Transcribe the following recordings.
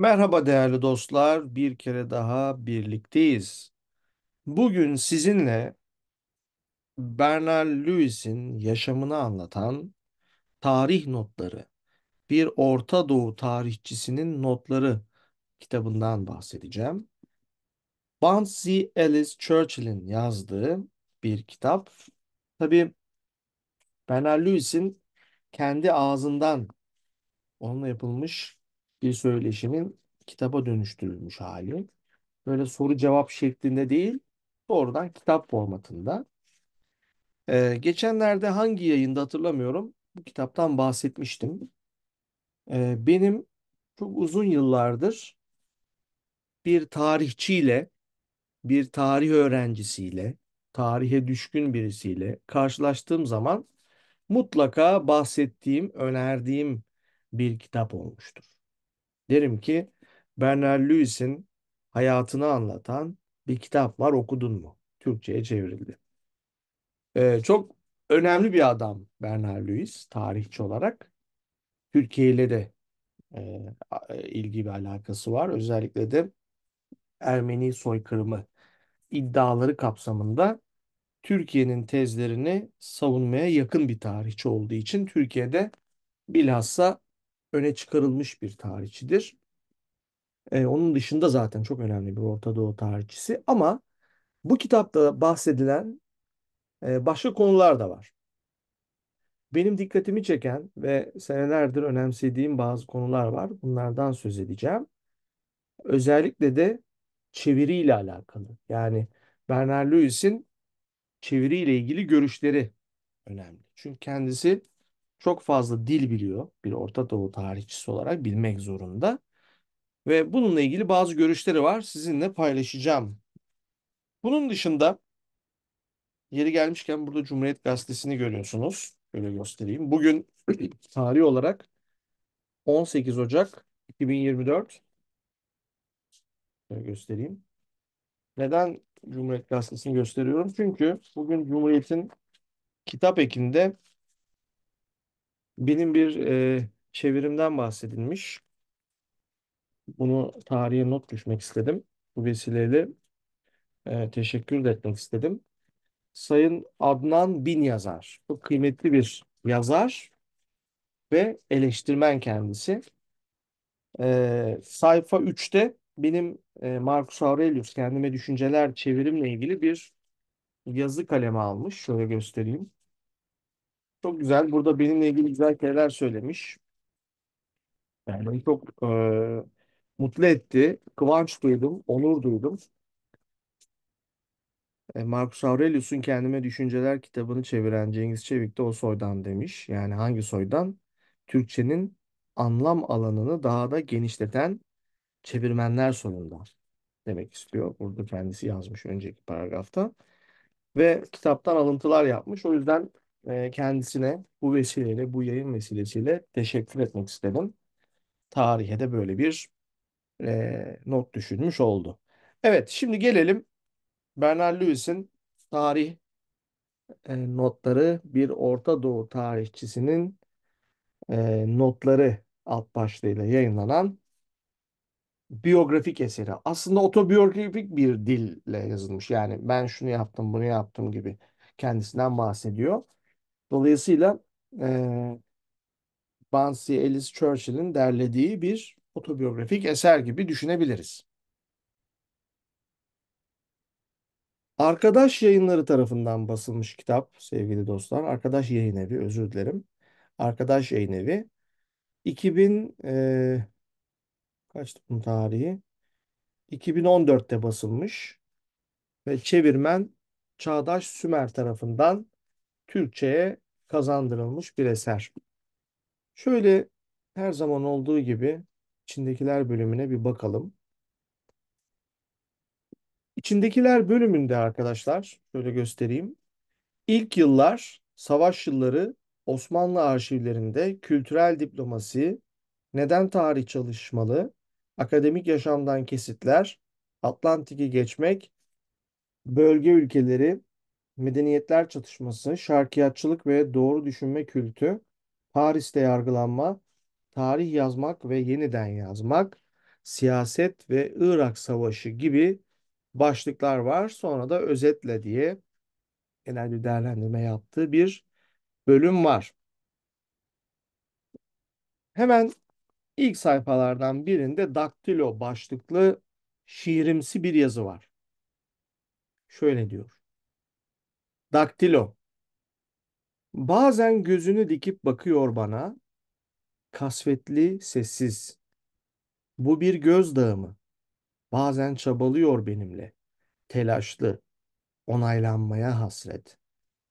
Merhaba değerli dostlar, bir kere daha birlikteyiz. Bugün sizinle Bernard Lewis'in yaşamını anlatan Tarih Notları, bir Orta Doğu tarihçisinin notları kitabından bahsedeceğim. Bansi Ellis Churchill'in yazdığı bir kitap. Tabii Bernard Lewis'in kendi ağzından onunla yapılmış bir söyleşinin kitaba dönüştürülmüş hali. Böyle soru cevap şeklinde değil, doğrudan kitap formatında. Ee, geçenlerde hangi yayında hatırlamıyorum. Bu kitaptan bahsetmiştim. Ee, benim çok uzun yıllardır bir tarihçiyle, bir tarih öğrencisiyle, tarihe düşkün birisiyle karşılaştığım zaman mutlaka bahsettiğim, önerdiğim bir kitap olmuştur. Derim ki Bernard Lewis'in hayatını anlatan bir kitap var okudun mu? Türkçe'ye çevrildi. Ee, çok önemli bir adam Bernard Lewis tarihçi olarak. Türkiye ile de e, e ilgi ve alakası var. Özellikle de Ermeni soykırımı iddiaları kapsamında Türkiye'nin tezlerini savunmaya yakın bir tarihçi olduğu için Türkiye'de bilhassa öne çıkarılmış bir tarihçidir. E, onun dışında zaten çok önemli bir Orta Doğu tarihçisi ama bu kitapta bahsedilen e, başka konular da var. Benim dikkatimi çeken ve senelerdir önemsediğim bazı konular var. Bunlardan söz edeceğim. Özellikle de çeviriyle alakalı. Yani Bernard Lewis'in çeviriyle ilgili görüşleri önemli. Çünkü kendisi çok fazla dil biliyor. Bir Orta Doğu tarihçisi olarak bilmek zorunda. Ve bununla ilgili bazı görüşleri var. Sizinle paylaşacağım. Bunun dışında yeri gelmişken burada Cumhuriyet Gazetesi'ni görüyorsunuz. Böyle göstereyim. Bugün tarih olarak 18 Ocak 2024. Şöyle göstereyim. Neden Cumhuriyet Gazetesi'ni gösteriyorum? Çünkü bugün Cumhuriyet'in kitap ekinde benim bir e, çevirimden bahsedilmiş. Bunu tarihe not düşmek istedim. Bu vesileyle e, teşekkür de etmek istedim. Sayın Adnan Bin Yazar. bu kıymetli bir yazar ve eleştirmen kendisi. E, sayfa 3'te benim e, Marcus Aurelius kendime düşünceler çevirimle ilgili bir yazı kaleme almış. Şöyle göstereyim. Çok güzel. Burada benimle ilgili güzel şeyler söylemiş. Yani beni çok e, mutlu etti. Kıvanç duydum, onur duydum. E, Marcus Aurelius'un Kendime Düşünceler kitabını çeviren Cengiz Çevik de o soydan demiş. Yani hangi soydan? Türkçenin anlam alanını daha da genişleten çevirmenler soyundan demek istiyor. Burada kendisi yazmış önceki paragrafta. Ve kitaptan alıntılar yapmış. O yüzden kendisine bu vesileyle, bu yayın vesilesiyle teşekkür etmek istedim. Tarihe de böyle bir e, not düşünmüş oldu. Evet, şimdi gelelim Bernard Lewis'in tarih e, notları bir Orta Doğu tarihçisinin e, notları alt başlığıyla yayınlanan biyografik eseri. Aslında otobiyografik bir dille yazılmış. Yani ben şunu yaptım, bunu yaptım gibi kendisinden bahsediyor. Dolayısıyla e, Bansi Ellis Churchill'in derlediği bir otobiyografik eser gibi düşünebiliriz. Arkadaş yayınları tarafından basılmış kitap sevgili dostlar. Arkadaş yayın evi özür dilerim. Arkadaş yayın evi 2000 e, kaçtı bunun tarihi? 2014'te basılmış ve çevirmen Çağdaş Sümer tarafından Türkçe'ye kazandırılmış bir eser. Şöyle her zaman olduğu gibi içindekiler bölümüne bir bakalım. İçindekiler bölümünde arkadaşlar şöyle göstereyim. İlk yıllar, savaş yılları Osmanlı arşivlerinde kültürel diplomasi, neden tarih çalışmalı, akademik yaşamdan kesitler, Atlantik'i geçmek, bölge ülkeleri, medeniyetler çatışması, şarkiyatçılık ve doğru düşünme kültü, Paris'te yargılanma, tarih yazmak ve yeniden yazmak, siyaset ve Irak Savaşı gibi başlıklar var. Sonra da özetle diye genel bir değerlendirme yaptığı bir bölüm var. Hemen ilk sayfalardan birinde daktilo başlıklı şiirimsi bir yazı var. Şöyle diyor. Daktilo. Bazen gözünü dikip bakıyor bana. Kasvetli, sessiz. Bu bir gözdağı mı? Bazen çabalıyor benimle. Telaşlı. Onaylanmaya hasret.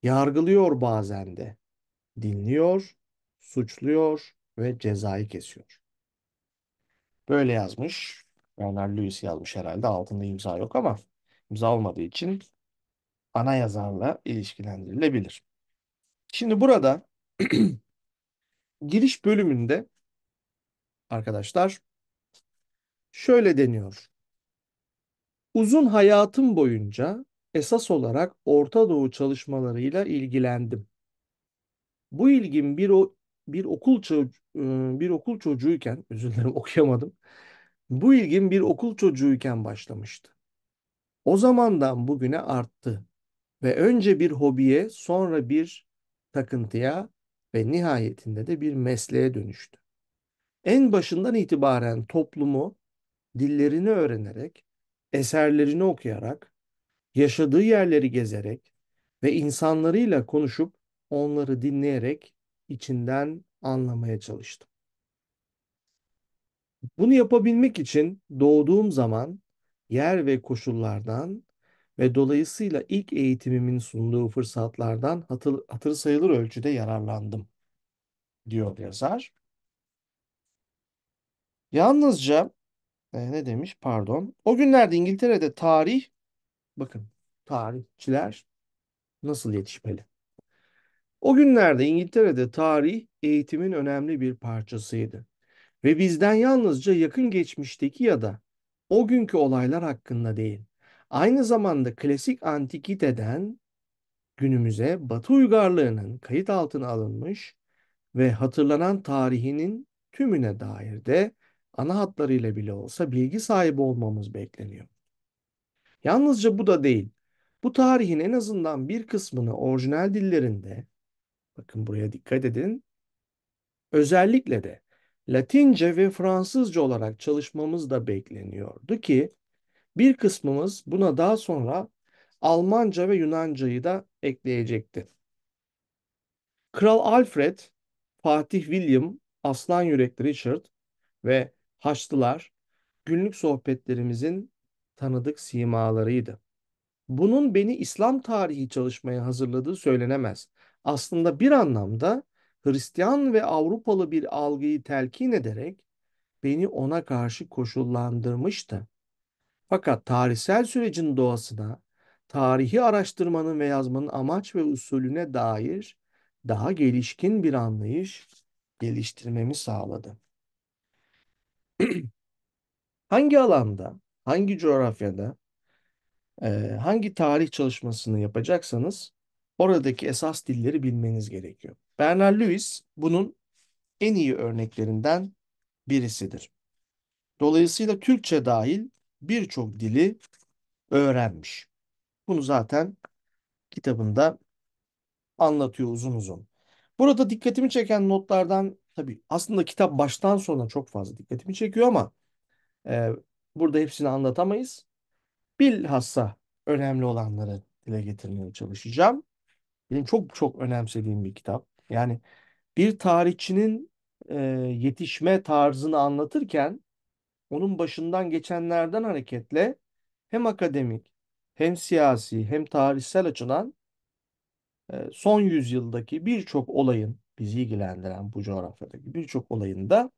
Yargılıyor bazen de. Dinliyor, suçluyor ve cezayı kesiyor. Böyle yazmış. Bernard Lewis yazmış herhalde. Altında imza yok ama imza olmadığı için ana yazarla ilişkilendirilebilir. Şimdi burada giriş bölümünde arkadaşlar şöyle deniyor. Uzun hayatım boyunca esas olarak Orta Doğu çalışmalarıyla ilgilendim. Bu ilgim bir o bir okul e, bir okul çocuğuyken özür dilerim okuyamadım. Bu ilgim bir okul çocuğuyken başlamıştı. O zamandan bugüne arttı. Ve önce bir hobiye, sonra bir takıntıya ve nihayetinde de bir mesleğe dönüştü. En başından itibaren toplumu dillerini öğrenerek, eserlerini okuyarak, yaşadığı yerleri gezerek ve insanlarıyla konuşup onları dinleyerek içinden anlamaya çalıştım. Bunu yapabilmek için doğduğum zaman yer ve koşullardan ve dolayısıyla ilk eğitimimin sunduğu fırsatlardan hatır, hatır sayılır ölçüde yararlandım, diyor yazar. Yalnızca e, ne demiş? Pardon. O günlerde İngiltere'de tarih, bakın tarihçiler nasıl yetişmeli? O günlerde İngiltere'de tarih eğitimin önemli bir parçasıydı. Ve bizden yalnızca yakın geçmişteki ya da o günkü olaylar hakkında değil, Aynı zamanda klasik antikiteden günümüze Batı uygarlığının kayıt altına alınmış ve hatırlanan tarihinin tümüne dair de ana hatlarıyla bile olsa bilgi sahibi olmamız bekleniyor. Yalnızca bu da değil. Bu tarihin en azından bir kısmını orijinal dillerinde, bakın buraya dikkat edin, özellikle de Latince ve Fransızca olarak çalışmamız da bekleniyordu ki bir kısmımız buna daha sonra Almanca ve Yunancayı da ekleyecekti. Kral Alfred, Fatih William, Aslan Yürek Richard ve Haçlılar günlük sohbetlerimizin tanıdık simalarıydı. Bunun beni İslam tarihi çalışmaya hazırladığı söylenemez. Aslında bir anlamda Hristiyan ve Avrupalı bir algıyı telkin ederek beni ona karşı koşullandırmıştı. Fakat tarihsel sürecin doğasına, tarihi araştırmanın ve yazmanın amaç ve usulüne dair daha gelişkin bir anlayış geliştirmemi sağladı. hangi alanda, hangi coğrafyada, e, hangi tarih çalışmasını yapacaksanız oradaki esas dilleri bilmeniz gerekiyor. Bernard Lewis bunun en iyi örneklerinden birisidir. Dolayısıyla Türkçe dahil birçok dili öğrenmiş. Bunu zaten kitabında anlatıyor uzun uzun. Burada dikkatimi çeken notlardan tabi aslında kitap baştan sona çok fazla dikkatimi çekiyor ama e, burada hepsini anlatamayız. Bilhassa önemli olanları dile getirmeye çalışacağım. Benim çok çok önemsediğim bir kitap. Yani bir tarihçinin e, yetişme tarzını anlatırken onun başından geçenlerden hareketle hem akademik hem siyasi hem tarihsel açıdan e, son yüzyıldaki birçok olayın bizi ilgilendiren bu coğrafyadaki birçok olayın da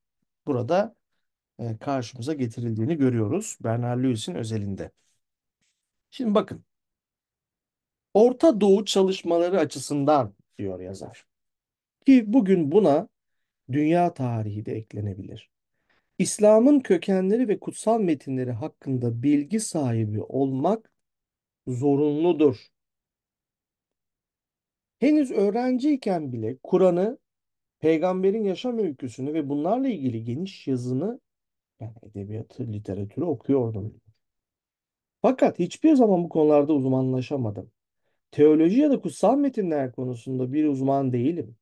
burada e, karşımıza getirildiğini görüyoruz Bernard Lewis'in özelinde. Şimdi bakın. Orta Doğu çalışmaları açısından diyor yazar. Ki bugün buna dünya tarihi de eklenebilir. İslam'ın kökenleri ve kutsal metinleri hakkında bilgi sahibi olmak zorunludur. Henüz öğrenciyken bile Kur'an'ı, peygamberin yaşam öyküsünü ve bunlarla ilgili geniş yazını yani edebiyatı, literatürü okuyordum. Fakat hiçbir zaman bu konularda uzmanlaşamadım. Teoloji ya da kutsal metinler konusunda bir uzman değilim.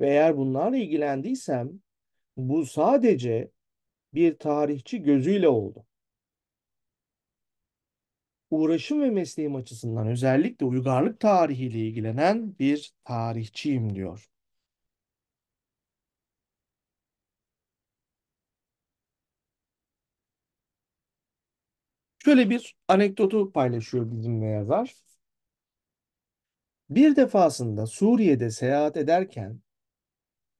Ve eğer bunlarla ilgilendiysem bu sadece bir tarihçi gözüyle oldu. Uğraşım ve mesleğim açısından özellikle uygarlık tarihiyle ilgilenen bir tarihçiyim diyor. Şöyle bir anekdotu paylaşıyor bizimle yazar. Bir defasında Suriye'de seyahat ederken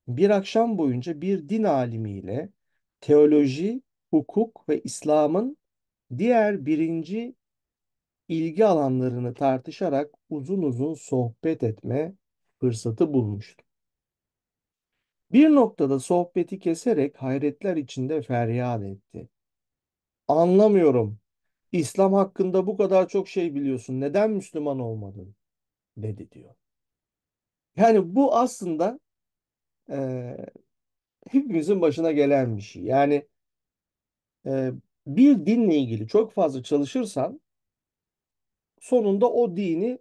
bir akşam boyunca bir din alimiyle teoloji, hukuk ve İslam'ın diğer birinci ilgi alanlarını tartışarak uzun uzun sohbet etme fırsatı bulmuştu. Bir noktada sohbeti keserek hayretler içinde feryat etti. Anlamıyorum. İslam hakkında bu kadar çok şey biliyorsun. Neden Müslüman olmadın? dedi diyor. Yani bu aslında e, hepimizin başına gelen bir şey. Yani e, bir dinle ilgili çok fazla çalışırsan sonunda o dini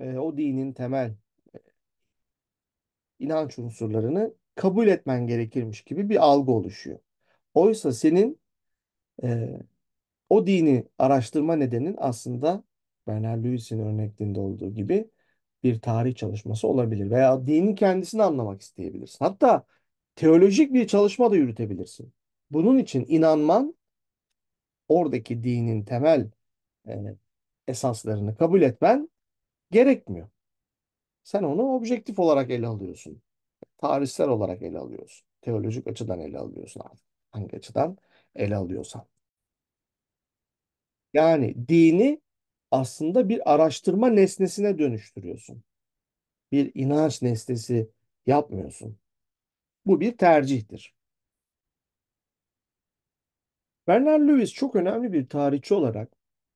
e, o dinin temel e, inanç unsurlarını kabul etmen gerekirmiş gibi bir algı oluşuyor. Oysa senin e, o dini araştırma nedenin aslında Bernard Lewis'in örnekliğinde olduğu gibi bir tarih çalışması olabilir veya dinin kendisini anlamak isteyebilirsin. Hatta teolojik bir çalışma da yürütebilirsin. Bunun için inanman oradaki dinin temel e, esaslarını kabul etmen gerekmiyor. Sen onu objektif olarak ele alıyorsun. Tarihsel olarak ele alıyorsun. Teolojik açıdan ele alıyorsun Hangi açıdan ele alıyorsan. Yani dini aslında bir araştırma nesnesine dönüştürüyorsun. Bir inanç nesnesi yapmıyorsun. Bu bir tercihtir. Bernard Lewis çok önemli bir tarihçi olarak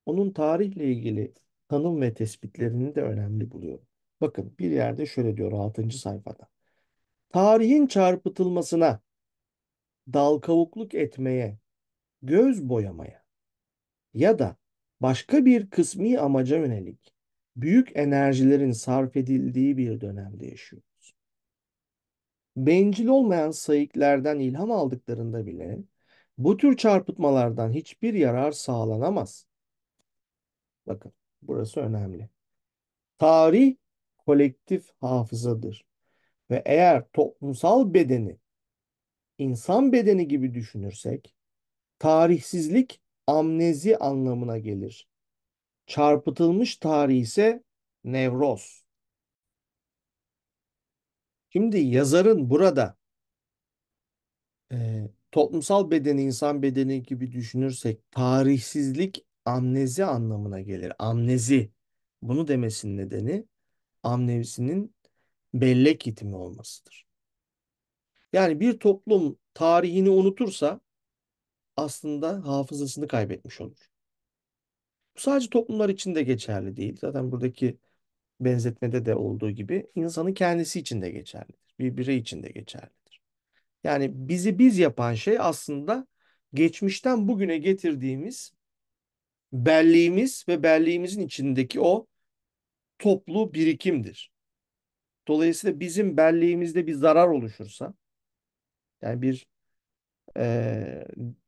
onun tarihle ilgili tanım ve tespitlerini de önemli buluyor. Bakın bir yerde şöyle diyor 6. sayfada. Tarihin çarpıtılmasına, dal kavukluk etmeye, göz boyamaya ya da başka bir kısmi amaca yönelik büyük enerjilerin sarf edildiği bir dönemde yaşıyor bencil olmayan sayıklerden ilham aldıklarında bile bu tür çarpıtmalardan hiçbir yarar sağlanamaz. Bakın burası önemli. Tarih kolektif hafızadır ve eğer toplumsal bedeni insan bedeni gibi düşünürsek tarihsizlik amnezi anlamına gelir. Çarpıtılmış tarih ise nevroz. Şimdi yazarın burada e, toplumsal bedeni insan bedeni gibi düşünürsek tarihsizlik amnezi anlamına gelir. Amnezi. Bunu demesinin nedeni amnezinin bellek yitimi olmasıdır. Yani bir toplum tarihini unutursa aslında hafızasını kaybetmiş olur. Bu sadece toplumlar için de geçerli değil. Zaten buradaki benzetmede de olduğu gibi insanın kendisi için de geçerlidir. Bir birey için de geçerlidir. Yani bizi biz yapan şey aslında geçmişten bugüne getirdiğimiz belliğimiz ve belliğimizin içindeki o toplu birikimdir. Dolayısıyla bizim belliğimizde bir zarar oluşursa yani bir e,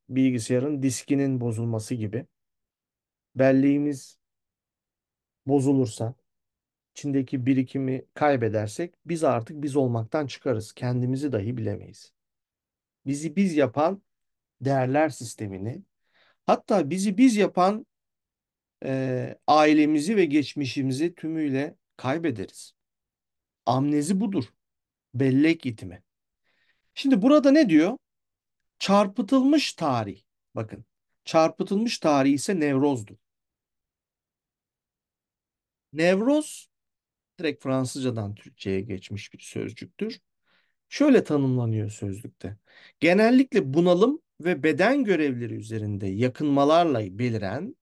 bilgisayarın diskinin bozulması gibi belliğimiz bozulursa içindeki birikimi kaybedersek biz artık biz olmaktan çıkarız. Kendimizi dahi bilemeyiz. Bizi biz yapan değerler sistemini, hatta bizi biz yapan e, ailemizi ve geçmişimizi tümüyle kaybederiz. Amnezi budur. Bellek itimi. Şimdi burada ne diyor? Çarpıtılmış tarih. Bakın çarpıtılmış tarih ise nevrozdur. Nevroz direkt Fransızcadan Türkçe'ye geçmiş bir sözcüktür. Şöyle tanımlanıyor sözlükte. Genellikle bunalım ve beden görevleri üzerinde yakınmalarla beliren,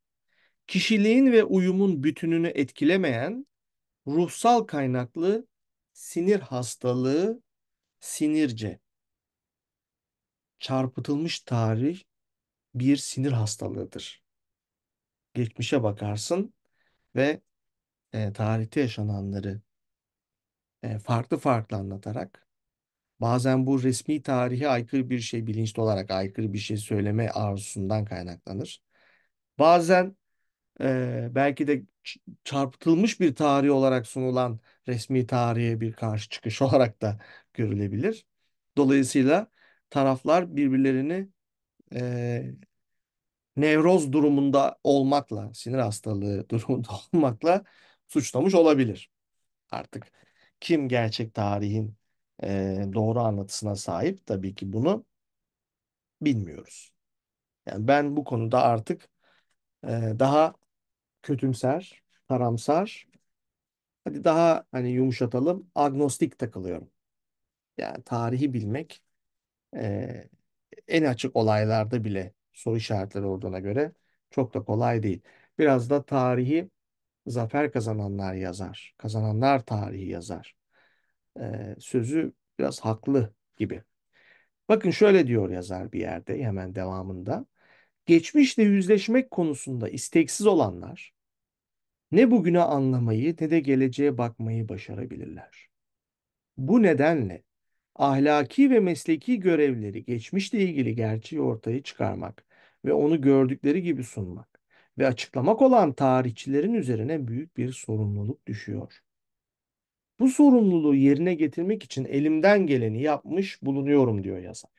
kişiliğin ve uyumun bütününü etkilemeyen, ruhsal kaynaklı sinir hastalığı sinirce. Çarpıtılmış tarih bir sinir hastalığıdır. Geçmişe bakarsın ve e, tarihte yaşananları e, farklı farklı anlatarak bazen bu resmi tarihe aykırı bir şey bilinçli olarak aykırı bir şey söyleme arzusundan kaynaklanır. Bazen e, belki de çarpıtılmış bir tarih olarak sunulan resmi tarihe bir karşı çıkış olarak da görülebilir. Dolayısıyla taraflar birbirlerini e, nevroz durumunda olmakla, sinir hastalığı durumunda olmakla suçlamış olabilir. Artık kim gerçek tarihin e, doğru anlatısına sahip tabii ki bunu bilmiyoruz. Yani ben bu konuda artık e, daha kötümser, karamsar, hadi daha hani yumuşatalım, agnostik takılıyorum. Yani tarihi bilmek e, en açık olaylarda bile soru işaretleri olduğuna göre çok da kolay değil. Biraz da tarihi zafer kazananlar yazar, kazananlar tarihi yazar. Ee, sözü biraz haklı gibi. Bakın şöyle diyor yazar bir yerde hemen devamında. Geçmişle yüzleşmek konusunda isteksiz olanlar ne bugüne anlamayı ne de geleceğe bakmayı başarabilirler. Bu nedenle ahlaki ve mesleki görevleri geçmişle ilgili gerçeği ortaya çıkarmak ve onu gördükleri gibi sunmak ve açıklamak olan tarihçilerin üzerine büyük bir sorumluluk düşüyor. Bu sorumluluğu yerine getirmek için elimden geleni yapmış bulunuyorum diyor yazar.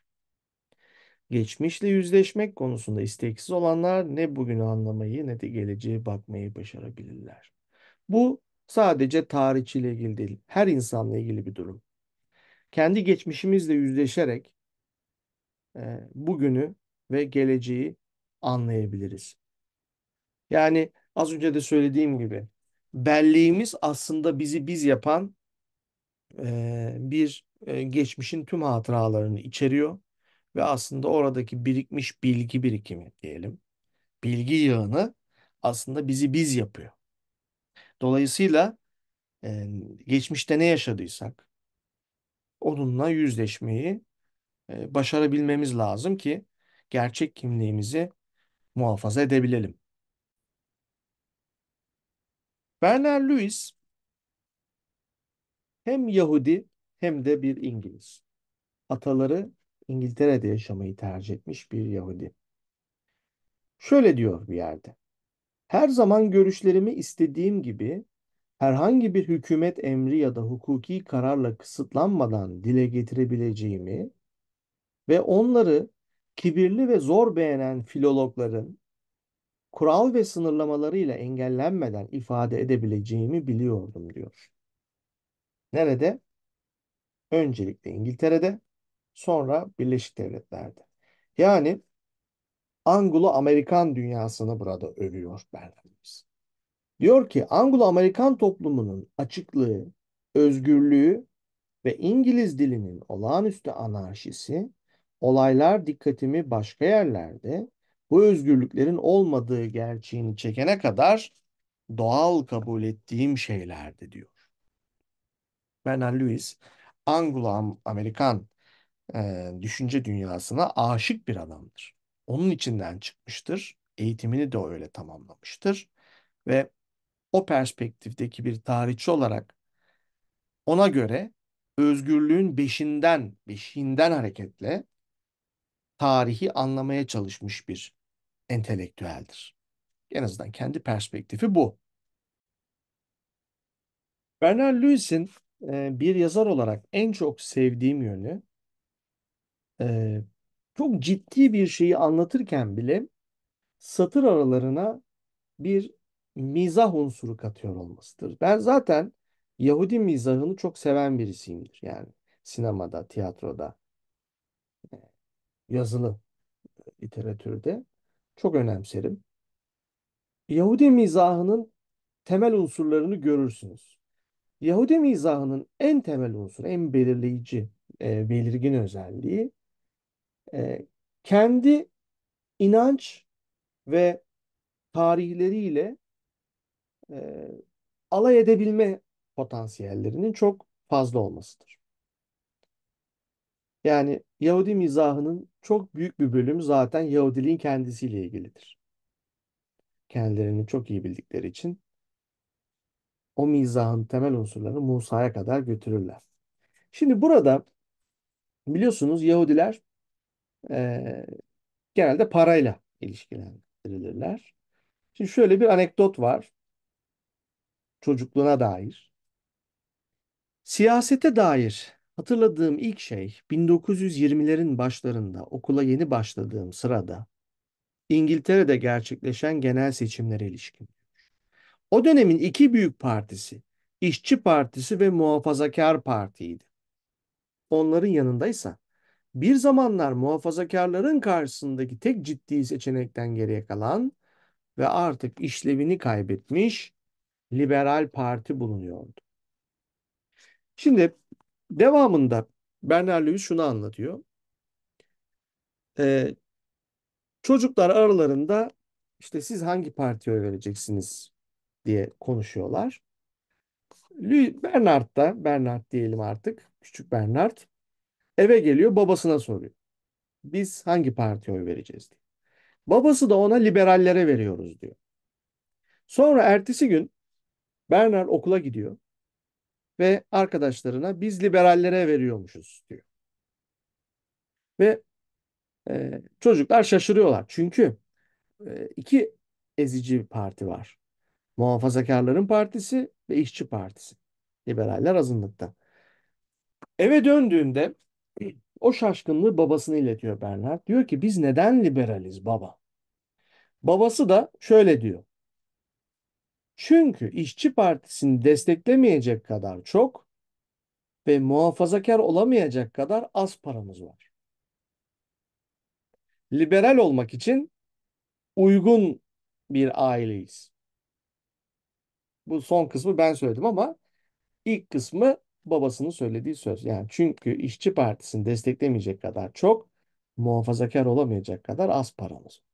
Geçmişle yüzleşmek konusunda isteksiz olanlar ne bugünü anlamayı ne de geleceğe bakmayı başarabilirler. Bu sadece tarihçiyle ilgili değil, her insanla ilgili bir durum. Kendi geçmişimizle yüzleşerek e, bugünü ve geleceği anlayabiliriz. Yani az önce de söylediğim gibi belliğimiz aslında bizi biz yapan e, bir e, geçmişin tüm hatıralarını içeriyor ve aslında oradaki birikmiş bilgi birikimi diyelim. Bilgi yığını aslında bizi biz yapıyor. Dolayısıyla e, geçmişte ne yaşadıysak onunla yüzleşmeyi e, başarabilmemiz lazım ki gerçek kimliğimizi muhafaza edebilelim. Bernard Lewis hem Yahudi hem de bir İngiliz. Ataları İngiltere'de yaşamayı tercih etmiş bir Yahudi. Şöyle diyor bir yerde. Her zaman görüşlerimi istediğim gibi herhangi bir hükümet emri ya da hukuki kararla kısıtlanmadan dile getirebileceğimi ve onları kibirli ve zor beğenen filologların kural ve sınırlamalarıyla engellenmeden ifade edebileceğimi biliyordum diyor. Nerede? Öncelikle İngiltere'de, sonra Birleşik Devletler'de. Yani Anglo-Amerikan dünyasını burada övüyor Bernard'ımız. Diyor ki Anglo-Amerikan toplumunun açıklığı, özgürlüğü ve İngiliz dilinin olağanüstü anarşisi olaylar dikkatimi başka yerlerde bu özgürlüklerin olmadığı gerçeğini çekene kadar doğal kabul ettiğim şeylerdi diyor. Bernard Lewis, Anglo-Amerikan e, düşünce dünyasına aşık bir adamdır. Onun içinden çıkmıştır, eğitimini de öyle tamamlamıştır ve o perspektifteki bir tarihçi olarak ona göre özgürlüğün beşinden, beşiğinden hareketle tarihi anlamaya çalışmış bir entelektüeldir. En azından kendi perspektifi bu. Bernard Lewis'in e, bir yazar olarak en çok sevdiğim yönü e, çok ciddi bir şeyi anlatırken bile satır aralarına bir mizah unsuru katıyor olmasıdır. Ben zaten Yahudi mizahını çok seven birisiyimdir. Yani sinemada, tiyatroda, e, yazılı e, literatürde çok önemserim. Yahudi mizahının temel unsurlarını görürsünüz. Yahudi mizahının en temel unsuru, en belirleyici, e, belirgin özelliği e, kendi inanç ve tarihleriyle e, alay edebilme potansiyellerinin çok fazla olmasıdır. Yani Yahudi mizahının çok büyük bir bölümü zaten Yahudiliğin kendisiyle ilgilidir. Kendilerini çok iyi bildikleri için o mizahın temel unsurlarını Musa'ya kadar götürürler. Şimdi burada biliyorsunuz Yahudiler e, genelde parayla ilişkilendirilirler. Şimdi şöyle bir anekdot var çocukluğuna dair. Siyasete dair Hatırladığım ilk şey 1920'lerin başlarında okula yeni başladığım sırada İngiltere'de gerçekleşen genel seçimlere ilişkin. O dönemin iki büyük partisi, İşçi Partisi ve Muhafazakar Parti'ydi. Onların yanındaysa bir zamanlar muhafazakarların karşısındaki tek ciddi seçenekten geriye kalan ve artık işlevini kaybetmiş Liberal Parti bulunuyordu. Şimdi Devamında Bernard-Lewis şunu anlatıyor. Ee, çocuklar aralarında işte siz hangi partiye oy vereceksiniz diye konuşuyorlar. Bernard da, Bernard diyelim artık, küçük Bernard eve geliyor babasına soruyor. Biz hangi partiye oy vereceğiz diye. Babası da ona liberallere veriyoruz diyor. Sonra ertesi gün Bernard okula gidiyor ve arkadaşlarına biz liberallere veriyormuşuz diyor. Ve e, çocuklar şaşırıyorlar. Çünkü e, iki ezici bir parti var. Muhafazakarların partisi ve işçi partisi. Liberaller azınlıkta. Eve döndüğünde o şaşkınlığı babasına iletiyor Bernard. Diyor ki biz neden liberaliz baba? Babası da şöyle diyor. Çünkü işçi Partisi'ni desteklemeyecek kadar çok ve muhafazakar olamayacak kadar az paramız var. Liberal olmak için uygun bir aileyiz. Bu son kısmı ben söyledim ama ilk kısmı babasının söylediği söz. Yani çünkü işçi Partisi'ni desteklemeyecek kadar çok, muhafazakar olamayacak kadar az paramız var.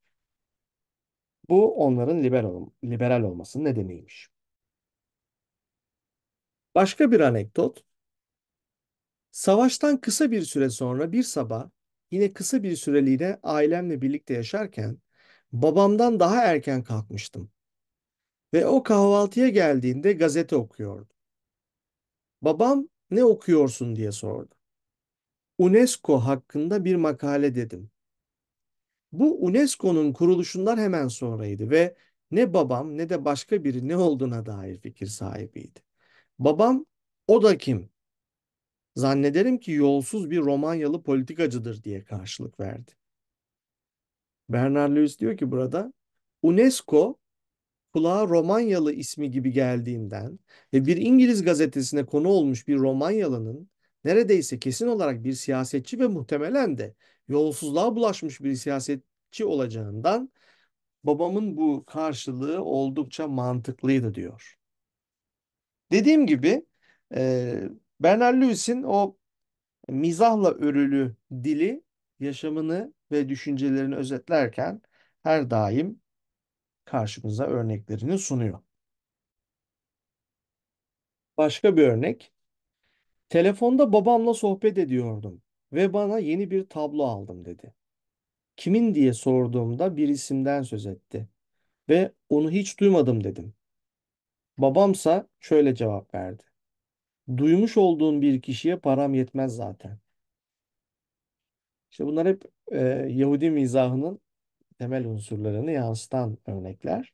Bu onların liberal, liberal olmasının nedeniymiş. Başka bir anekdot. Savaştan kısa bir süre sonra bir sabah yine kısa bir süreliğine ailemle birlikte yaşarken babamdan daha erken kalkmıştım. Ve o kahvaltıya geldiğinde gazete okuyordu. Babam ne okuyorsun diye sordu. UNESCO hakkında bir makale dedim. Bu UNESCO'nun kuruluşundan hemen sonraydı ve ne babam ne de başka biri ne olduğuna dair fikir sahibiydi. Babam o da kim? Zannederim ki yolsuz bir Romanyalı politikacıdır diye karşılık verdi. Bernard Lewis diyor ki burada UNESCO kulağa Romanyalı ismi gibi geldiğinden ve bir İngiliz gazetesine konu olmuş bir Romanyalı'nın neredeyse kesin olarak bir siyasetçi ve muhtemelen de yolsuzluğa bulaşmış bir siyasetçi olacağından babamın bu karşılığı oldukça mantıklıydı diyor. Dediğim gibi e, Bernard Lewis'in o mizahla örülü dili yaşamını ve düşüncelerini özetlerken her daim karşımıza örneklerini sunuyor. Başka bir örnek Telefonda babamla sohbet ediyordum ve bana yeni bir tablo aldım dedi. Kimin diye sorduğumda bir isimden söz etti ve onu hiç duymadım dedim. Babamsa şöyle cevap verdi. Duymuş olduğun bir kişiye param yetmez zaten. İşte bunlar hep e, Yahudi mizahının temel unsurlarını yansıtan örnekler.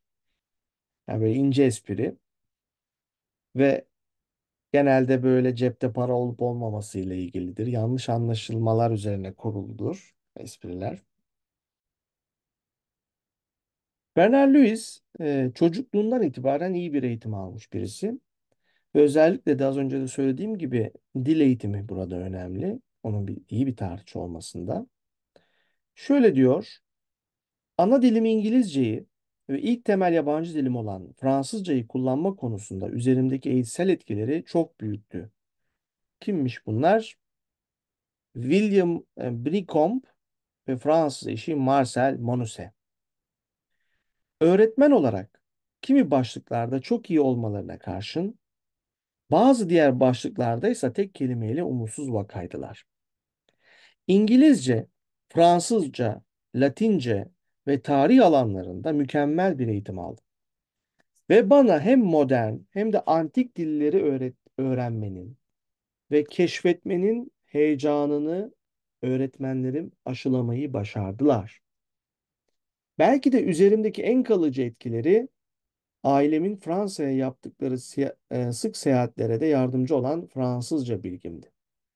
Yani böyle ince espri ve genelde böyle cepte para olup olmaması ile ilgilidir. Yanlış anlaşılmalar üzerine kuruludur espriler. Bernard Lewis e, çocukluğundan itibaren iyi bir eğitim almış birisi. Ve özellikle de az önce de söylediğim gibi dil eğitimi burada önemli. Onun bir, iyi bir tarihçi olmasında. Şöyle diyor. Ana dilim İngilizceyi ve ilk temel yabancı dilim olan Fransızcayı kullanma konusunda üzerimdeki eğitsel etkileri çok büyüktü. Kimmiş bunlar? William e, Bricombe ve Fransız eşi Marcel Monuse. Öğretmen olarak kimi başlıklarda çok iyi olmalarına karşın bazı diğer başlıklarda ise tek kelimeyle umutsuz vakaydılar. İngilizce, Fransızca, Latince ve tarih alanlarında mükemmel bir eğitim aldım. Ve bana hem modern hem de antik dilleri öğret öğrenmenin ve keşfetmenin heyecanını öğretmenlerim aşılamayı başardılar. Belki de üzerimdeki en kalıcı etkileri ailemin Fransa'ya yaptıkları e, sık seyahatlere de yardımcı olan Fransızca bilgimdi,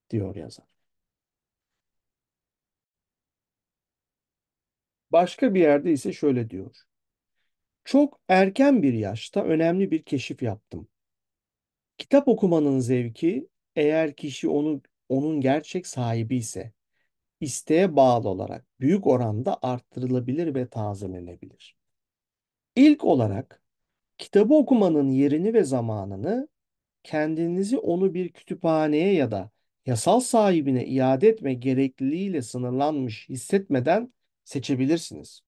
diyor yazar. Başka bir yerde ise şöyle diyor. Çok erken bir yaşta önemli bir keşif yaptım. Kitap okumanın zevki eğer kişi onu onun gerçek sahibi ise isteğe bağlı olarak büyük oranda arttırılabilir ve tazelenebilir. İlk olarak kitabı okumanın yerini ve zamanını kendinizi onu bir kütüphaneye ya da yasal sahibine iade etme gerekliliğiyle sınırlanmış hissetmeden seçebilirsiniz.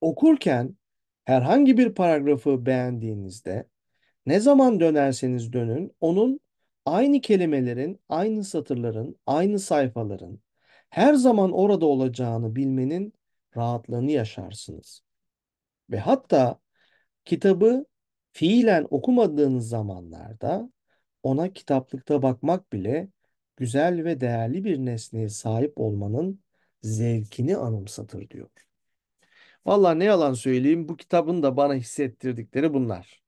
Okurken herhangi bir paragrafı beğendiğinizde ne zaman dönerseniz dönün onun aynı kelimelerin, aynı satırların, aynı sayfaların her zaman orada olacağını bilmenin rahatlığını yaşarsınız. Ve hatta kitabı fiilen okumadığınız zamanlarda ona kitaplıkta bakmak bile güzel ve değerli bir nesneye sahip olmanın zevkini anımsatır diyor. Valla ne yalan söyleyeyim bu kitabın da bana hissettirdikleri bunlar.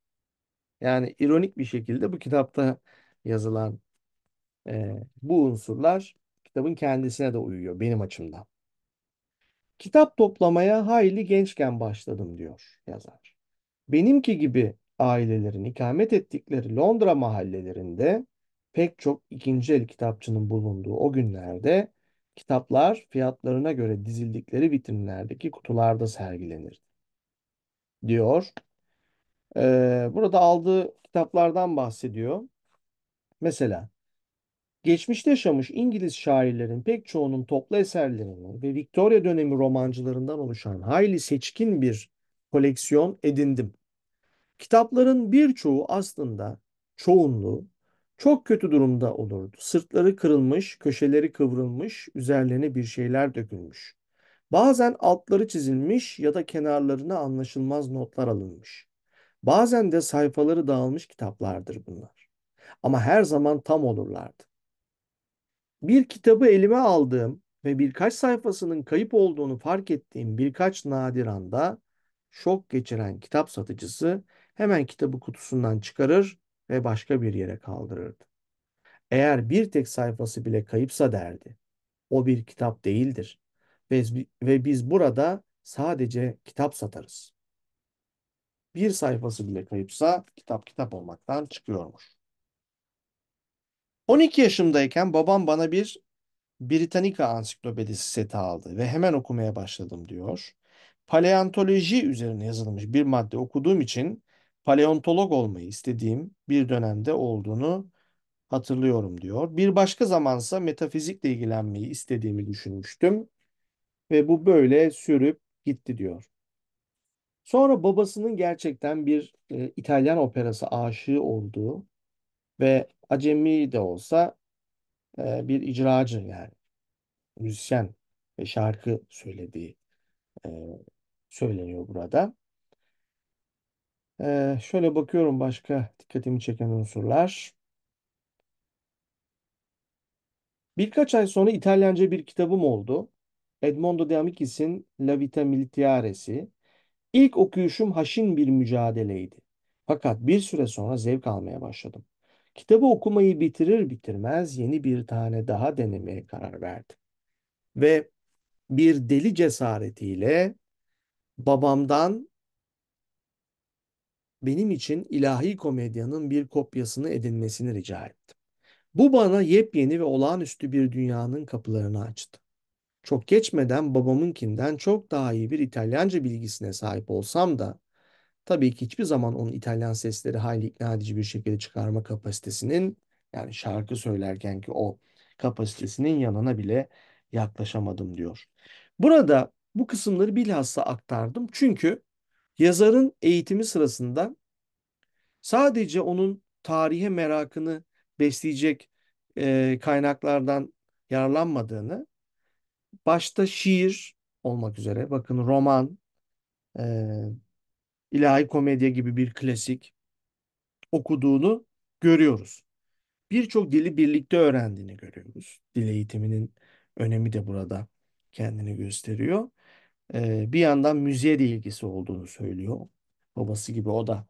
Yani ironik bir şekilde bu kitapta yazılan e, bu unsurlar kitabın kendisine de uyuyor benim açımdan. Kitap toplamaya hayli gençken başladım diyor yazar. Benimki gibi ailelerin ikamet ettikleri Londra mahallelerinde pek çok ikinci el kitapçının bulunduğu o günlerde Kitaplar fiyatlarına göre dizildikleri vitrinlerdeki kutularda sergilenirdi. Diyor. Ee, burada aldığı kitaplardan bahsediyor. Mesela geçmişte yaşamış İngiliz şairlerin pek çoğunun toplu eserlerini ve Victoria dönemi romancılarından oluşan hayli seçkin bir koleksiyon edindim. Kitapların birçoğu aslında çoğunluğu çok kötü durumda olurdu. Sırtları kırılmış, köşeleri kıvrılmış, üzerlerine bir şeyler dökülmüş. Bazen altları çizilmiş ya da kenarlarına anlaşılmaz notlar alınmış. Bazen de sayfaları dağılmış kitaplardır bunlar. Ama her zaman tam olurlardı. Bir kitabı elime aldığım ve birkaç sayfasının kayıp olduğunu fark ettiğim birkaç nadir anda şok geçiren kitap satıcısı hemen kitabı kutusundan çıkarır ve başka bir yere kaldırırdı. Eğer bir tek sayfası bile kayıpsa derdi. O bir kitap değildir ve, ve biz burada sadece kitap satarız. Bir sayfası bile kayıpsa kitap kitap olmaktan çıkıyormuş. 12 yaşımdayken babam bana bir Britannica ansiklopedisi seti aldı ve hemen okumaya başladım diyor. Paleontoloji üzerine yazılmış bir madde okuduğum için paleontolog olmayı istediğim bir dönemde olduğunu hatırlıyorum diyor. Bir başka zamansa metafizikle ilgilenmeyi istediğimi düşünmüştüm ve bu böyle sürüp gitti diyor. Sonra babasının gerçekten bir e, İtalyan operası aşığı olduğu ve acemi de olsa e, bir icracı yani müzisyen ve şarkı söylediği e, söyleniyor burada. Ee, şöyle bakıyorum başka dikkatimi çeken unsurlar. Birkaç ay sonra İtalyanca bir kitabım oldu. Edmondo de Amicis'in La Vita Militare'si. İlk okuyuşum haşin bir mücadeleydi. Fakat bir süre sonra zevk almaya başladım. Kitabı okumayı bitirir bitirmez yeni bir tane daha denemeye karar verdim. Ve bir deli cesaretiyle babamdan benim için ilahi komedyanın bir kopyasını edinmesini rica ettim. Bu bana yepyeni ve olağanüstü bir dünyanın kapılarını açtı. Çok geçmeden babamınkinden çok daha iyi bir İtalyanca bilgisine sahip olsam da tabii ki hiçbir zaman onun İtalyan sesleri hayli ikna edici bir şekilde çıkarma kapasitesinin yani şarkı söylerkenki o kapasitesinin yanına bile yaklaşamadım diyor. Burada bu kısımları bilhassa aktardım çünkü Yazarın eğitimi sırasında sadece onun tarihe merakını besleyecek e, kaynaklardan yararlanmadığını, başta şiir olmak üzere, bakın roman, e, ilahi komedya gibi bir klasik okuduğunu görüyoruz. Birçok dili birlikte öğrendiğini görüyoruz. Dil eğitiminin önemi de burada kendini gösteriyor bir yandan müziğe de ilgisi olduğunu söylüyor. Babası gibi o da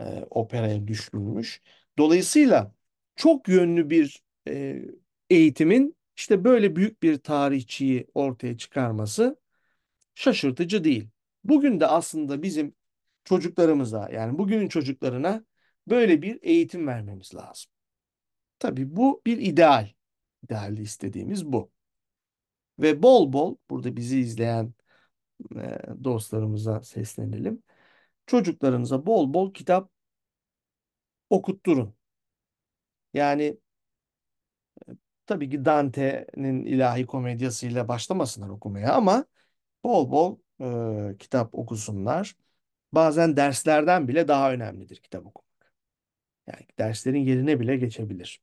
e, operaya düşmüş. Dolayısıyla çok yönlü bir e, eğitimin işte böyle büyük bir tarihçiyi ortaya çıkarması şaşırtıcı değil. Bugün de aslında bizim çocuklarımıza yani bugünün çocuklarına böyle bir eğitim vermemiz lazım. Tabii bu bir ideal. İdeali istediğimiz bu. Ve bol bol burada bizi izleyen dostlarımıza seslenelim. Çocuklarınıza bol bol kitap okutturun. Yani tabii ki Dante'nin ilahi komedyasıyla başlamasınlar okumaya ama bol bol e, kitap okusunlar. Bazen derslerden bile daha önemlidir kitap okumak. Yani derslerin yerine bile geçebilir.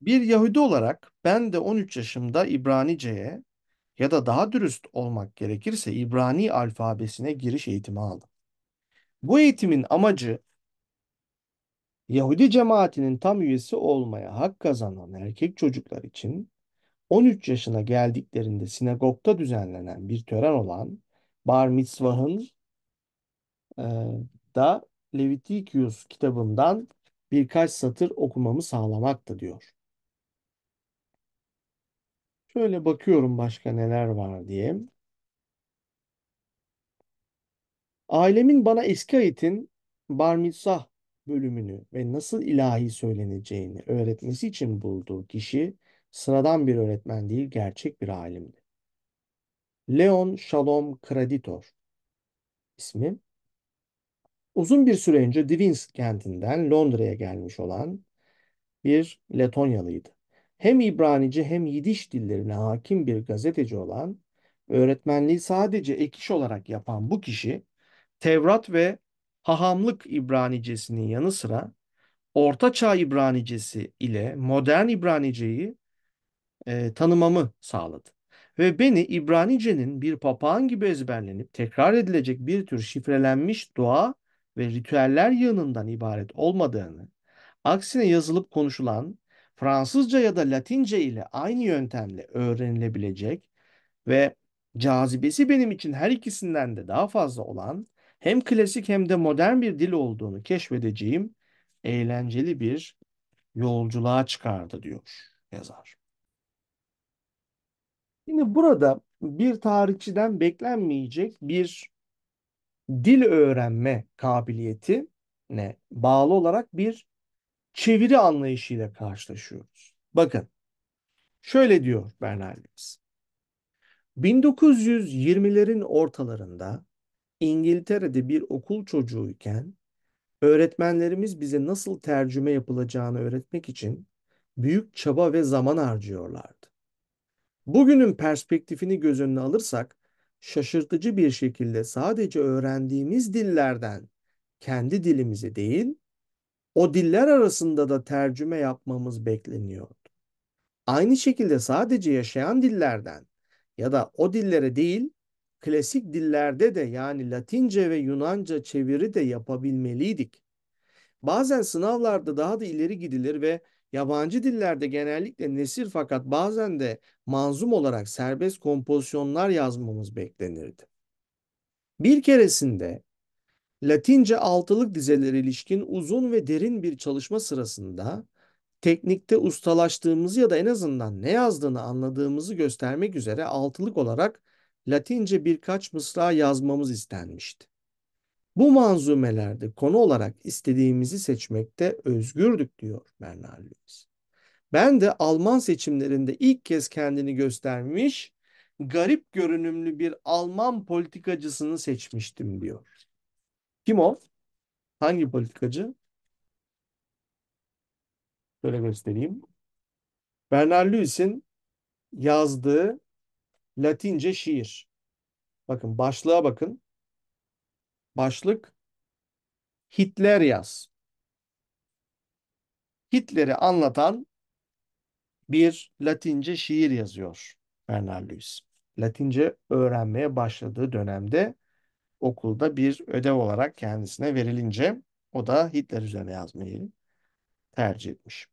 Bir Yahudi olarak ben de 13 yaşımda İbranice'ye ya da daha dürüst olmak gerekirse İbrani alfabesine giriş eğitimi aldım. Bu eğitimin amacı Yahudi cemaatinin tam üyesi olmaya hak kazanan erkek çocuklar için 13 yaşına geldiklerinde sinagogda düzenlenen bir tören olan Bar Mitzvah'ın e, da Levitikius kitabından birkaç satır okumamı sağlamaktı diyor. Şöyle bakıyorum başka neler var diye. Ailemin bana eski ayetin Bar Mitzah bölümünü ve nasıl ilahi söyleneceğini öğretmesi için bulduğu kişi sıradan bir öğretmen değil gerçek bir alimdi. Leon Shalom Kreditor ismi. Uzun bir süre önce Divins kentinden Londra'ya gelmiş olan bir Letonyalıydı hem İbranice hem Yidiş dillerine hakim bir gazeteci olan, öğretmenliği sadece ek iş olarak yapan bu kişi, Tevrat ve Hahamlık İbranicesinin yanı sıra Orta Çağ İbranicesi ile modern İbraniceyi e, tanımamı sağladı. Ve beni İbranice'nin bir papağan gibi ezberlenip tekrar edilecek bir tür şifrelenmiş dua ve ritüeller yığınından ibaret olmadığını, aksine yazılıp konuşulan Fransızca ya da Latince ile aynı yöntemle öğrenilebilecek ve cazibesi benim için her ikisinden de daha fazla olan hem klasik hem de modern bir dil olduğunu keşfedeceğim eğlenceli bir yolculuğa çıkardı diyor yazar. Yine burada bir tarihçiden beklenmeyecek bir dil öğrenme kabiliyeti ne bağlı olarak bir çeviri anlayışıyla karşılaşıyoruz. Bakın şöyle diyor Bernardines. 1920'lerin ortalarında İngiltere'de bir okul çocuğuyken öğretmenlerimiz bize nasıl tercüme yapılacağını öğretmek için büyük çaba ve zaman harcıyorlardı. Bugünün perspektifini göz önüne alırsak şaşırtıcı bir şekilde sadece öğrendiğimiz dillerden kendi dilimizi değil, o diller arasında da tercüme yapmamız bekleniyor. Aynı şekilde sadece yaşayan dillerden ya da o dillere değil, klasik dillerde de yani Latince ve Yunanca çeviri de yapabilmeliydik. Bazen sınavlarda daha da ileri gidilir ve yabancı dillerde genellikle nesir fakat bazen de manzum olarak serbest kompozisyonlar yazmamız beklenirdi. Bir keresinde Latince altılık dizeleri ilişkin uzun ve derin bir çalışma sırasında teknikte ustalaştığımızı ya da en azından ne yazdığını anladığımızı göstermek üzere altılık olarak Latince birkaç mısra yazmamız istenmişti. Bu manzumelerde konu olarak istediğimizi seçmekte özgürdük diyor Bernard Lewis. Ben de Alman seçimlerinde ilk kez kendini göstermiş, garip görünümlü bir Alman politikacısını seçmiştim diyor. Kim o? Hangi politikacı? Şöyle göstereyim. Bernard Lewis'in yazdığı Latince şiir. Bakın başlığa bakın. Başlık Hitler yaz. Hitler'i anlatan bir Latince şiir yazıyor Bernard Lewis. Latince öğrenmeye başladığı dönemde okulda bir ödev olarak kendisine verilince o da Hitler üzerine yazmayı tercih etmiş.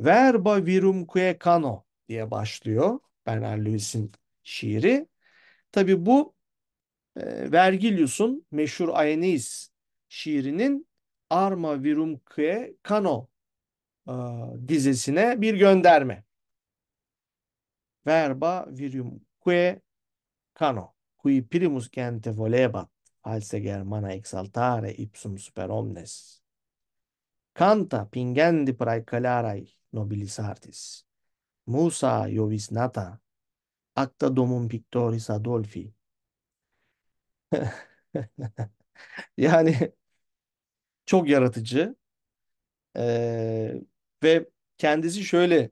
Verba virumque cano diye başlıyor Bernard Lewis'in şiiri. Tabi bu e, Vergilius'un meşhur Aeneis şiirinin Arma virumque cano e, dizesine bir gönderme. Verba virumque cano cui primus gente volebat, false Germana exaltare ipsum super omnes. Canta pingendi praecalarai nobilis artis. Musa Iovis nata, acta domum pictoris Adolfi. yani çok yaratıcı ee, ve kendisi şöyle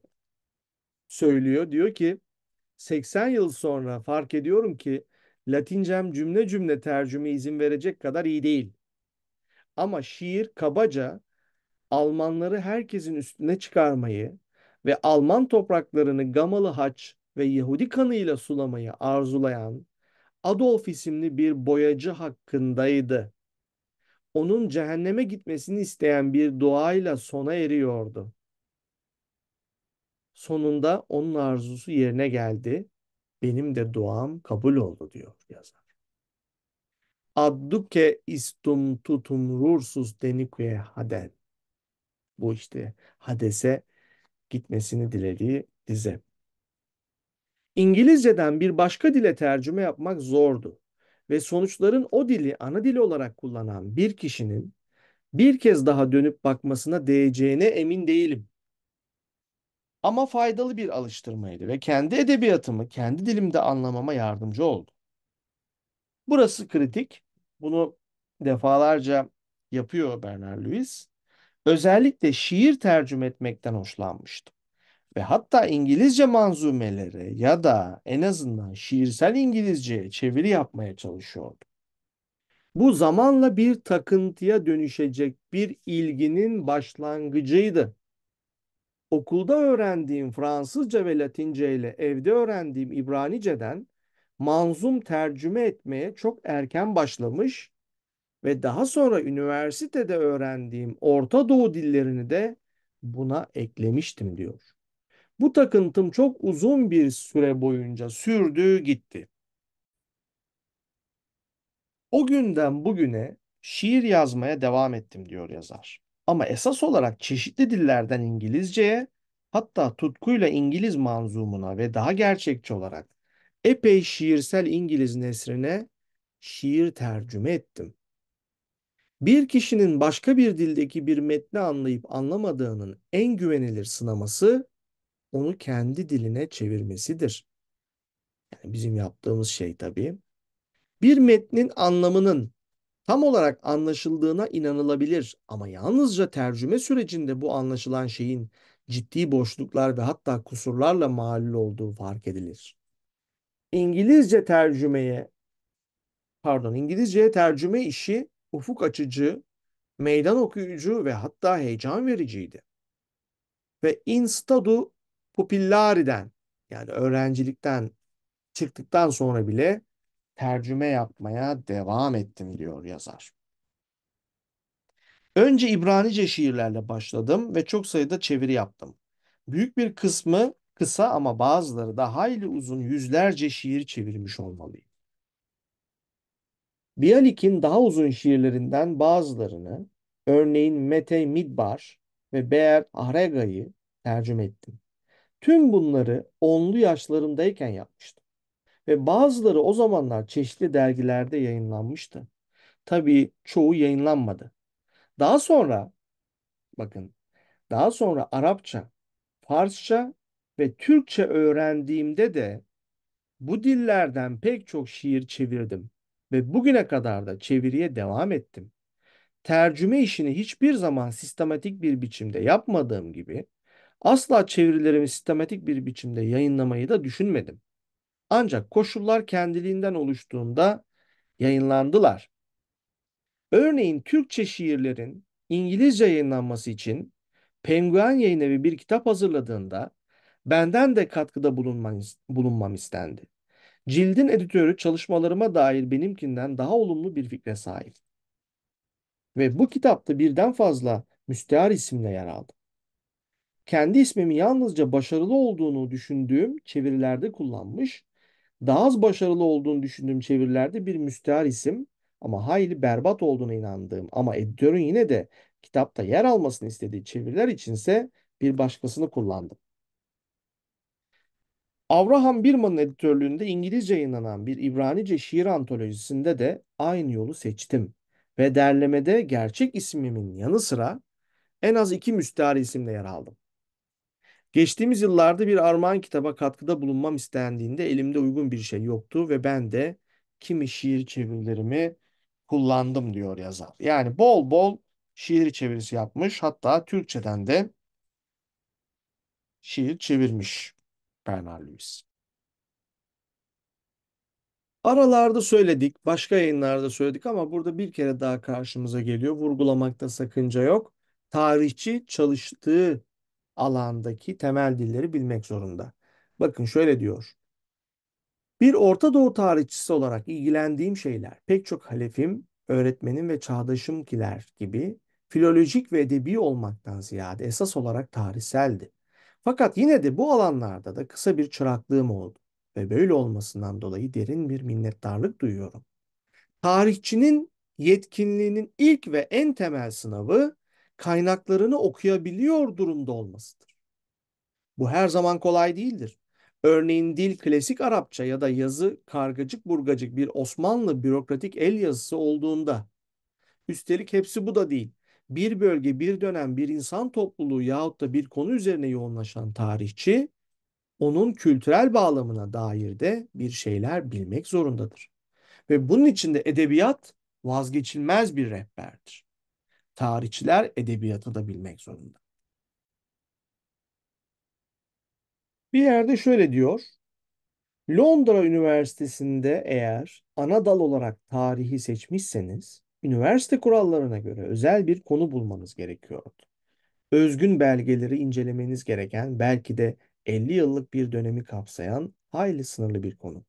söylüyor. Diyor ki 80 yıl sonra fark ediyorum ki Latincem cümle cümle tercüme izin verecek kadar iyi değil. Ama şiir kabaca Almanları herkesin üstüne çıkarmayı ve Alman topraklarını Gamalı Haç ve Yahudi kanıyla sulamayı arzulayan Adolf isimli bir boyacı hakkındaydı. Onun cehenneme gitmesini isteyen bir duayla sona eriyordu. Sonunda onun arzusu yerine geldi benim de duam kabul oldu diyor yazar. Adduke istum tutum rursus denikuye haden. Bu işte Hades'e gitmesini dilediği dize. İngilizceden bir başka dile tercüme yapmak zordu ve sonuçların o dili ana dili olarak kullanan bir kişinin bir kez daha dönüp bakmasına değeceğine emin değilim ama faydalı bir alıştırmaydı ve kendi edebiyatımı kendi dilimde anlamama yardımcı oldu. Burası kritik. Bunu defalarca yapıyor Bernard Lewis. Özellikle şiir tercüme etmekten hoşlanmıştım. Ve hatta İngilizce manzumeleri ya da en azından şiirsel İngilizceye çeviri yapmaya çalışıyordum. Bu zamanla bir takıntıya dönüşecek bir ilginin başlangıcıydı okulda öğrendiğim Fransızca ve Latince ile evde öğrendiğim İbranice'den manzum tercüme etmeye çok erken başlamış ve daha sonra üniversitede öğrendiğim Orta Doğu dillerini de buna eklemiştim diyor. Bu takıntım çok uzun bir süre boyunca sürdü gitti. O günden bugüne şiir yazmaya devam ettim diyor yazar. Ama esas olarak çeşitli dillerden İngilizceye, hatta tutkuyla İngiliz manzumuna ve daha gerçekçi olarak epey şiirsel İngiliz nesrine şiir tercüme ettim. Bir kişinin başka bir dildeki bir metni anlayıp anlamadığının en güvenilir sınaması onu kendi diline çevirmesidir. Yani bizim yaptığımız şey tabii. Bir metnin anlamının tam olarak anlaşıldığına inanılabilir ama yalnızca tercüme sürecinde bu anlaşılan şeyin ciddi boşluklar ve hatta kusurlarla malul olduğu fark edilir. İngilizce tercümeye pardon İngilizceye tercüme işi ufuk açıcı, meydan okuyucu ve hatta heyecan vericiydi. Ve instadu pupillari'den yani öğrencilikten çıktıktan sonra bile tercüme yapmaya devam ettim diyor yazar. Önce İbranice şiirlerle başladım ve çok sayıda çeviri yaptım. Büyük bir kısmı kısa ama bazıları da hayli uzun yüzlerce şiir çevirmiş olmalıyım. Bialik'in daha uzun şiirlerinden bazılarını, örneğin Mete Midbar ve Beer Ahrega'yı tercüme ettim. Tüm bunları onlu yaşlarımdayken yapmıştım. Ve bazıları o zamanlar çeşitli dergilerde yayınlanmıştı. Tabii çoğu yayınlanmadı. Daha sonra bakın daha sonra Arapça, Farsça ve Türkçe öğrendiğimde de bu dillerden pek çok şiir çevirdim ve bugüne kadar da çeviriye devam ettim. Tercüme işini hiçbir zaman sistematik bir biçimde yapmadığım gibi asla çevirilerimi sistematik bir biçimde yayınlamayı da düşünmedim. Ancak koşullar kendiliğinden oluştuğunda yayınlandılar. Örneğin Türkçe şiirlerin İngilizce yayınlanması için Penguin Yayın bir kitap hazırladığında benden de katkıda bulunmam, bulunmam istendi. Cildin editörü çalışmalarıma dair benimkinden daha olumlu bir fikre sahip. Ve bu kitapta birden fazla müstehar isimle yer aldı. Kendi ismimi yalnızca başarılı olduğunu düşündüğüm çevirilerde kullanmış daha az başarılı olduğunu düşündüğüm çevirilerde bir müstehar isim ama hayli berbat olduğuna inandığım ama editörün yine de kitapta yer almasını istediği çeviriler içinse bir başkasını kullandım. Avraham Birman'ın editörlüğünde İngilizce yayınlanan bir İbranice şiir antolojisinde de aynı yolu seçtim ve derlemede gerçek ismimin yanı sıra en az iki müstehar isimle yer aldım. Geçtiğimiz yıllarda bir armağan kitaba katkıda bulunmam istendiğinde elimde uygun bir şey yoktu ve ben de kimi şiir çevirilerimi kullandım diyor yazar. Yani bol bol şiir çevirisi yapmış. Hatta Türkçeden de şiir çevirmiş Bernard Lewis. Aralarda söyledik, başka yayınlarda söyledik ama burada bir kere daha karşımıza geliyor. Vurgulamakta sakınca yok. Tarihçi çalıştığı alandaki temel dilleri bilmek zorunda. Bakın şöyle diyor. Bir Orta Doğu tarihçisi olarak ilgilendiğim şeyler pek çok halefim, öğretmenim ve çağdaşımkiler gibi filolojik ve edebi olmaktan ziyade esas olarak tarihseldi. Fakat yine de bu alanlarda da kısa bir çıraklığım oldu ve böyle olmasından dolayı derin bir minnettarlık duyuyorum. Tarihçinin yetkinliğinin ilk ve en temel sınavı kaynaklarını okuyabiliyor durumda olmasıdır. Bu her zaman kolay değildir. Örneğin dil klasik Arapça ya da yazı kargacık burgacık bir Osmanlı bürokratik el yazısı olduğunda. Üstelik hepsi bu da değil. Bir bölge, bir dönem, bir insan topluluğu yahut da bir konu üzerine yoğunlaşan tarihçi, onun kültürel bağlamına dair de bir şeyler bilmek zorundadır. Ve bunun için de edebiyat vazgeçilmez bir rehberdir tarihçiler edebiyatı da bilmek zorunda. Bir yerde şöyle diyor. Londra Üniversitesi'nde eğer ana dal olarak tarihi seçmişseniz üniversite kurallarına göre özel bir konu bulmanız gerekiyordu. Özgün belgeleri incelemeniz gereken belki de 50 yıllık bir dönemi kapsayan hayli sınırlı bir konu.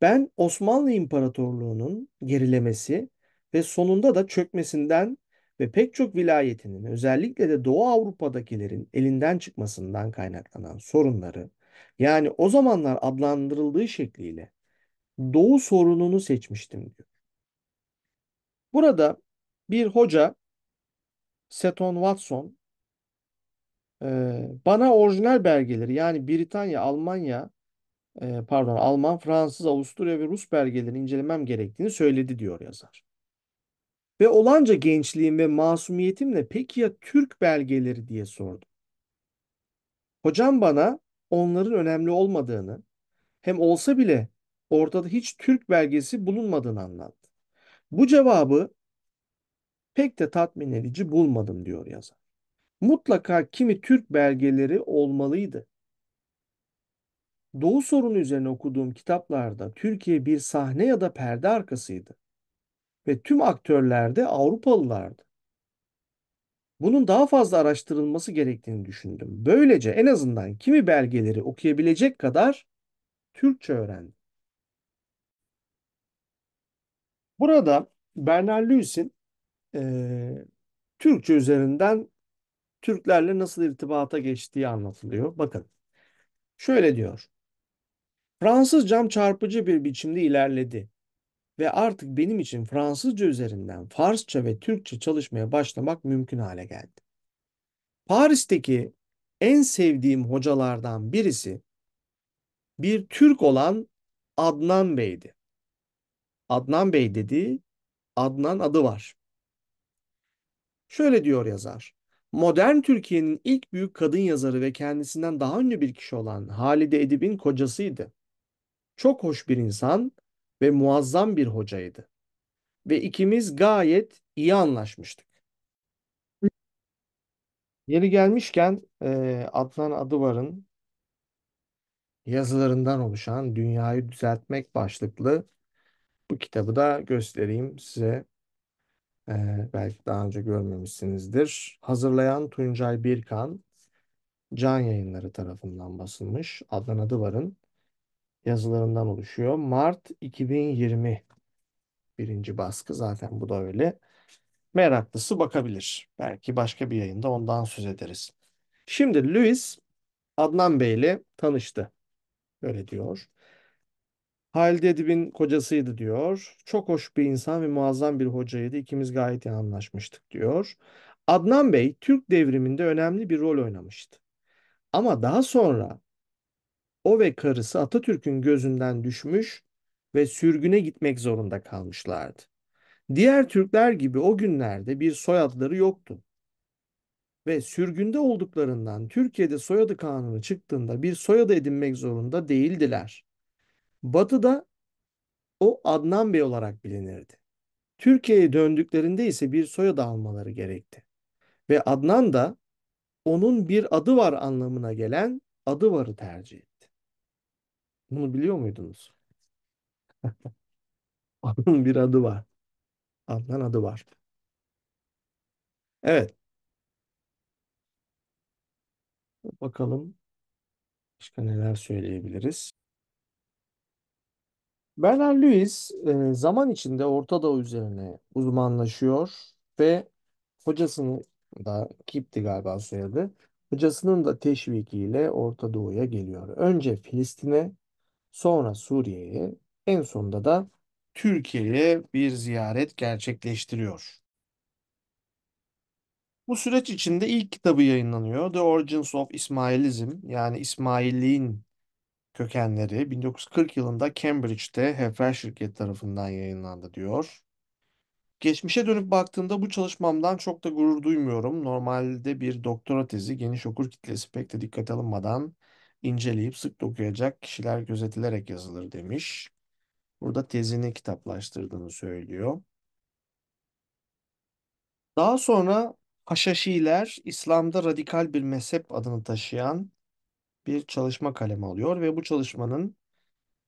Ben Osmanlı İmparatorluğu'nun gerilemesi ve sonunda da çökmesinden ve pek çok vilayetinin özellikle de Doğu Avrupa'dakilerin elinden çıkmasından kaynaklanan sorunları yani o zamanlar adlandırıldığı şekliyle Doğu sorununu seçmiştim diyor. Burada bir hoca Seton Watson bana orijinal belgeleri yani Britanya, Almanya pardon Alman, Fransız, Avusturya ve Rus belgelerini incelemem gerektiğini söyledi diyor yazar. Ve olanca gençliğim ve masumiyetimle peki ya Türk belgeleri diye sordum. Hocam bana onların önemli olmadığını, hem olsa bile ortada hiç Türk belgesi bulunmadığını anlattı. Bu cevabı pek de tatmin edici bulmadım diyor yazar. Mutlaka kimi Türk belgeleri olmalıydı. Doğu sorunu üzerine okuduğum kitaplarda Türkiye bir sahne ya da perde arkasıydı ve tüm aktörler de Avrupalılardı. Bunun daha fazla araştırılması gerektiğini düşündüm. Böylece en azından kimi belgeleri okuyabilecek kadar Türkçe öğrendim. Burada Bernard Lewis'in e, Türkçe üzerinden Türklerle nasıl irtibata geçtiği anlatılıyor. Bakın şöyle diyor. Fransız cam çarpıcı bir biçimde ilerledi ve artık benim için Fransızca üzerinden Farsça ve Türkçe çalışmaya başlamak mümkün hale geldi. Paris'teki en sevdiğim hocalardan birisi bir Türk olan Adnan Bey'di. Adnan Bey dedi, Adnan adı var. Şöyle diyor yazar. Modern Türkiye'nin ilk büyük kadın yazarı ve kendisinden daha ünlü bir kişi olan Halide Edip'in kocasıydı. Çok hoş bir insan, ve muazzam bir hocaydı. Ve ikimiz gayet iyi anlaşmıştık. Yeri gelmişken e, Adnan Adıvar'ın yazılarından oluşan Dünyayı Düzeltmek başlıklı bu kitabı da göstereyim size. Ee, belki daha önce görmemişsinizdir. Hazırlayan Tuncay Birkan, Can Yayınları tarafından basılmış. Adnan Adıvar'ın yazılarından oluşuyor. Mart 2020 birinci baskı zaten bu da öyle. Meraklısı bakabilir. Belki başka bir yayında ondan söz ederiz. Şimdi Louis Adnan Bey ile tanıştı. Öyle diyor. Halide Edip'in kocasıydı diyor. Çok hoş bir insan ve muazzam bir hocaydı. İkimiz gayet iyi anlaşmıştık diyor. Adnan Bey Türk devriminde önemli bir rol oynamıştı. Ama daha sonra o ve karısı Atatürk'ün gözünden düşmüş ve sürgüne gitmek zorunda kalmışlardı. Diğer Türkler gibi o günlerde bir soyadları yoktu. Ve sürgünde olduklarından Türkiye'de soyadı kanunu çıktığında bir soyadı edinmek zorunda değildiler. Batı'da o Adnan Bey olarak bilinirdi. Türkiye'ye döndüklerinde ise bir soyadı almaları gerekti. Ve Adnan da onun bir adı var anlamına gelen adı varı tercih etti. Bunu biliyor muydunuz? Onun bir adı var. Adnan adı var. Evet. Bakalım başka neler söyleyebiliriz. Bernard Lewis e, zaman içinde Orta Doğu üzerine uzmanlaşıyor ve hocasını da Kip'ti galiba soyadı. Hocasının da teşvikiyle Orta Doğu'ya geliyor. Önce Filistin'e sonra Suriye'ye, en sonunda da Türkiye'ye bir ziyaret gerçekleştiriyor. Bu süreç içinde ilk kitabı yayınlanıyor. The Origins of Ismailism, yani İsmailliğin kökenleri 1940 yılında Cambridge'de Heffer şirket tarafından yayınlandı diyor. Geçmişe dönüp baktığımda bu çalışmamdan çok da gurur duymuyorum. Normalde bir doktora tezi geniş okur kitlesi pek de dikkat alınmadan inceleyip sık dokuyacak kişiler gözetilerek yazılır demiş. Burada tezini kitaplaştırdığını söylüyor. Daha sonra Haşhaşiler İslam'da radikal bir mezhep adını taşıyan bir çalışma kalemi alıyor ve bu çalışmanın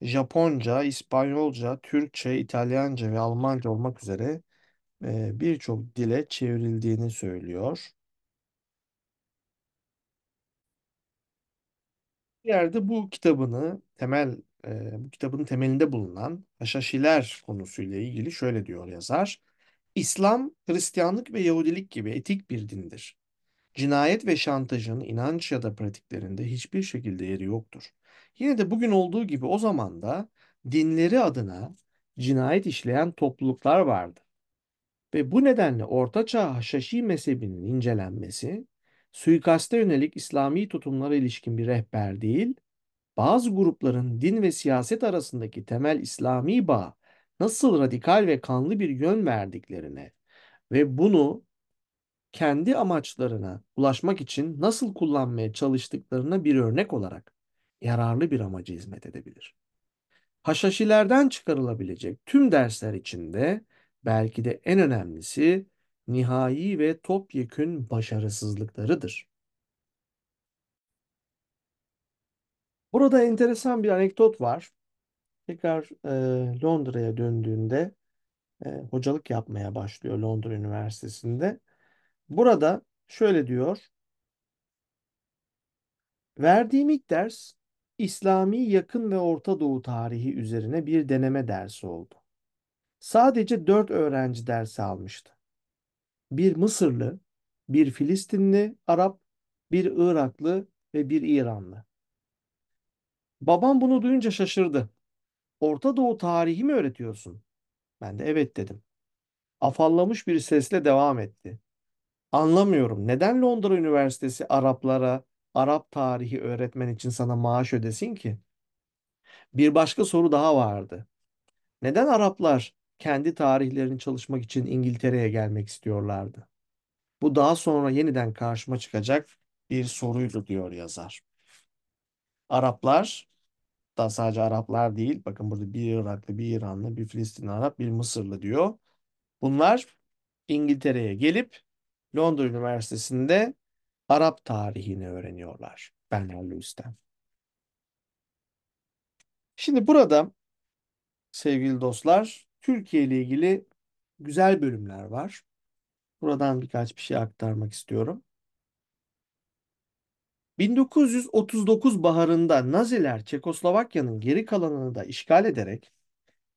Japonca, İspanyolca, Türkçe, İtalyanca ve Almanca olmak üzere e, birçok dile çevrildiğini söylüyor. bir yerde bu kitabını temel e, bu kitabın temelinde bulunan haşhaşiler konusuyla ilgili şöyle diyor yazar. İslam, Hristiyanlık ve Yahudilik gibi etik bir dindir. Cinayet ve şantajın inanç ya da pratiklerinde hiçbir şekilde yeri yoktur. Yine de bugün olduğu gibi o zaman da dinleri adına cinayet işleyen topluluklar vardı. Ve bu nedenle Ortaçağ Haşhaşi mezhebinin incelenmesi suikaste yönelik İslami tutumlara ilişkin bir rehber değil, bazı grupların din ve siyaset arasındaki temel İslami bağ nasıl radikal ve kanlı bir yön verdiklerine ve bunu kendi amaçlarına ulaşmak için nasıl kullanmaya çalıştıklarına bir örnek olarak yararlı bir amaca hizmet edebilir. Haşhaşilerden çıkarılabilecek tüm dersler içinde belki de en önemlisi nihai ve topyekün başarısızlıklarıdır. Burada enteresan bir anekdot var. Tekrar e, Londra'ya döndüğünde e, hocalık yapmaya başlıyor Londra Üniversitesi'nde. Burada şöyle diyor. Verdiğim ilk ders İslami yakın ve Orta Doğu tarihi üzerine bir deneme dersi oldu. Sadece dört öğrenci dersi almıştı bir Mısırlı, bir Filistinli Arap, bir Iraklı ve bir İranlı. Babam bunu duyunca şaşırdı. Orta Doğu tarihi mi öğretiyorsun? Ben de evet dedim. Afallamış bir sesle devam etti. Anlamıyorum. Neden Londra Üniversitesi Araplara Arap tarihi öğretmen için sana maaş ödesin ki? Bir başka soru daha vardı. Neden Araplar kendi tarihlerini çalışmak için İngiltere'ye gelmek istiyorlardı. Bu daha sonra yeniden karşıma çıkacak bir soruydu diyor yazar. Araplar da sadece Araplar değil. Bakın burada bir Iraklı, bir İranlı, bir Filistinli Arap, bir Mısırlı diyor. Bunlar İngiltere'ye gelip Londra Üniversitesi'nde Arap tarihini öğreniyorlar Bernard Lewis'ten. Şimdi burada sevgili dostlar Türkiye ile ilgili güzel bölümler var. Buradan birkaç bir şey aktarmak istiyorum. 1939 baharında Naziler Çekoslovakya'nın geri kalanını da işgal ederek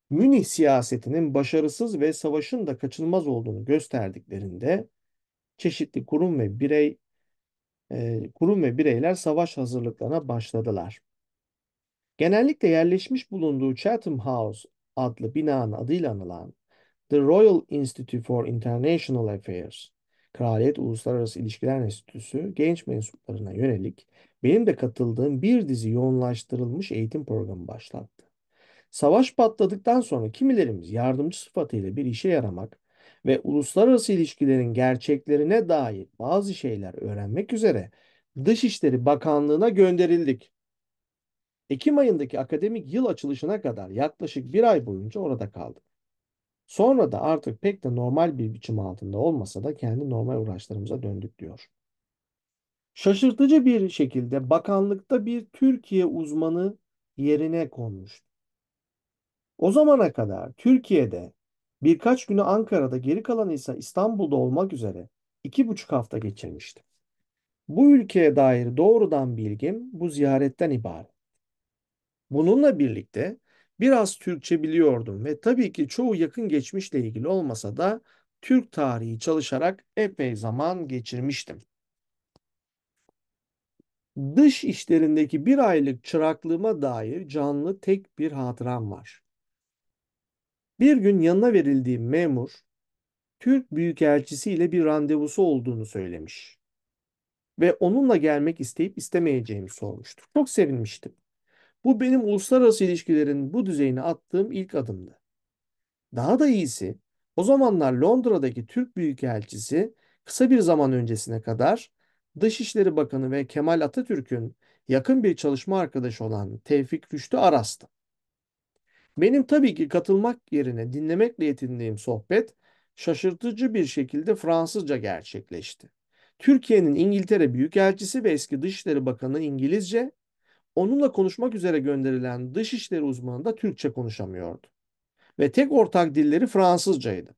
Münih siyasetinin başarısız ve savaşın da kaçınılmaz olduğunu gösterdiklerinde çeşitli kurum ve birey e, kurum ve bireyler savaş hazırlıklarına başladılar. Genellikle yerleşmiş bulunduğu Chatham House adlı binanın adıyla anılan The Royal Institute for International Affairs, Kraliyet Uluslararası İlişkiler Enstitüsü genç mensuplarına yönelik benim de katıldığım bir dizi yoğunlaştırılmış eğitim programı başlattı. Savaş patladıktan sonra kimilerimiz yardımcı sıfatıyla bir işe yaramak ve uluslararası ilişkilerin gerçeklerine dair bazı şeyler öğrenmek üzere Dışişleri Bakanlığı'na gönderildik. Ekim ayındaki akademik yıl açılışına kadar yaklaşık bir ay boyunca orada kaldım. Sonra da artık pek de normal bir biçim altında olmasa da kendi normal uğraşlarımıza döndük diyor. Şaşırtıcı bir şekilde bakanlıkta bir Türkiye uzmanı yerine konmuş. O zamana kadar Türkiye'de birkaç günü Ankara'da geri kalan ise İstanbul'da olmak üzere iki buçuk hafta geçirmiştim. Bu ülkeye dair doğrudan bilgim bu ziyaretten ibaret. Bununla birlikte biraz Türkçe biliyordum ve tabii ki çoğu yakın geçmişle ilgili olmasa da Türk tarihi çalışarak epey zaman geçirmiştim. Dış işlerindeki bir aylık çıraklığıma dair canlı tek bir hatıram var. Bir gün yanına verildiğim memur, Türk Büyükelçisi ile bir randevusu olduğunu söylemiş ve onunla gelmek isteyip istemeyeceğimi sormuştu. Çok sevinmiştim. Bu benim uluslararası ilişkilerin bu düzeyine attığım ilk adımdı. Daha da iyisi o zamanlar Londra'daki Türk Büyükelçisi kısa bir zaman öncesine kadar Dışişleri Bakanı ve Kemal Atatürk'ün yakın bir çalışma arkadaşı olan Tevfik Rüştü Aras'tı. Benim tabii ki katılmak yerine dinlemekle yetindiğim sohbet şaşırtıcı bir şekilde Fransızca gerçekleşti. Türkiye'nin İngiltere Büyükelçisi ve eski Dışişleri Bakanı İngilizce, onunla konuşmak üzere gönderilen dışişleri uzmanı da Türkçe konuşamıyordu. Ve tek ortak dilleri Fransızcaydı.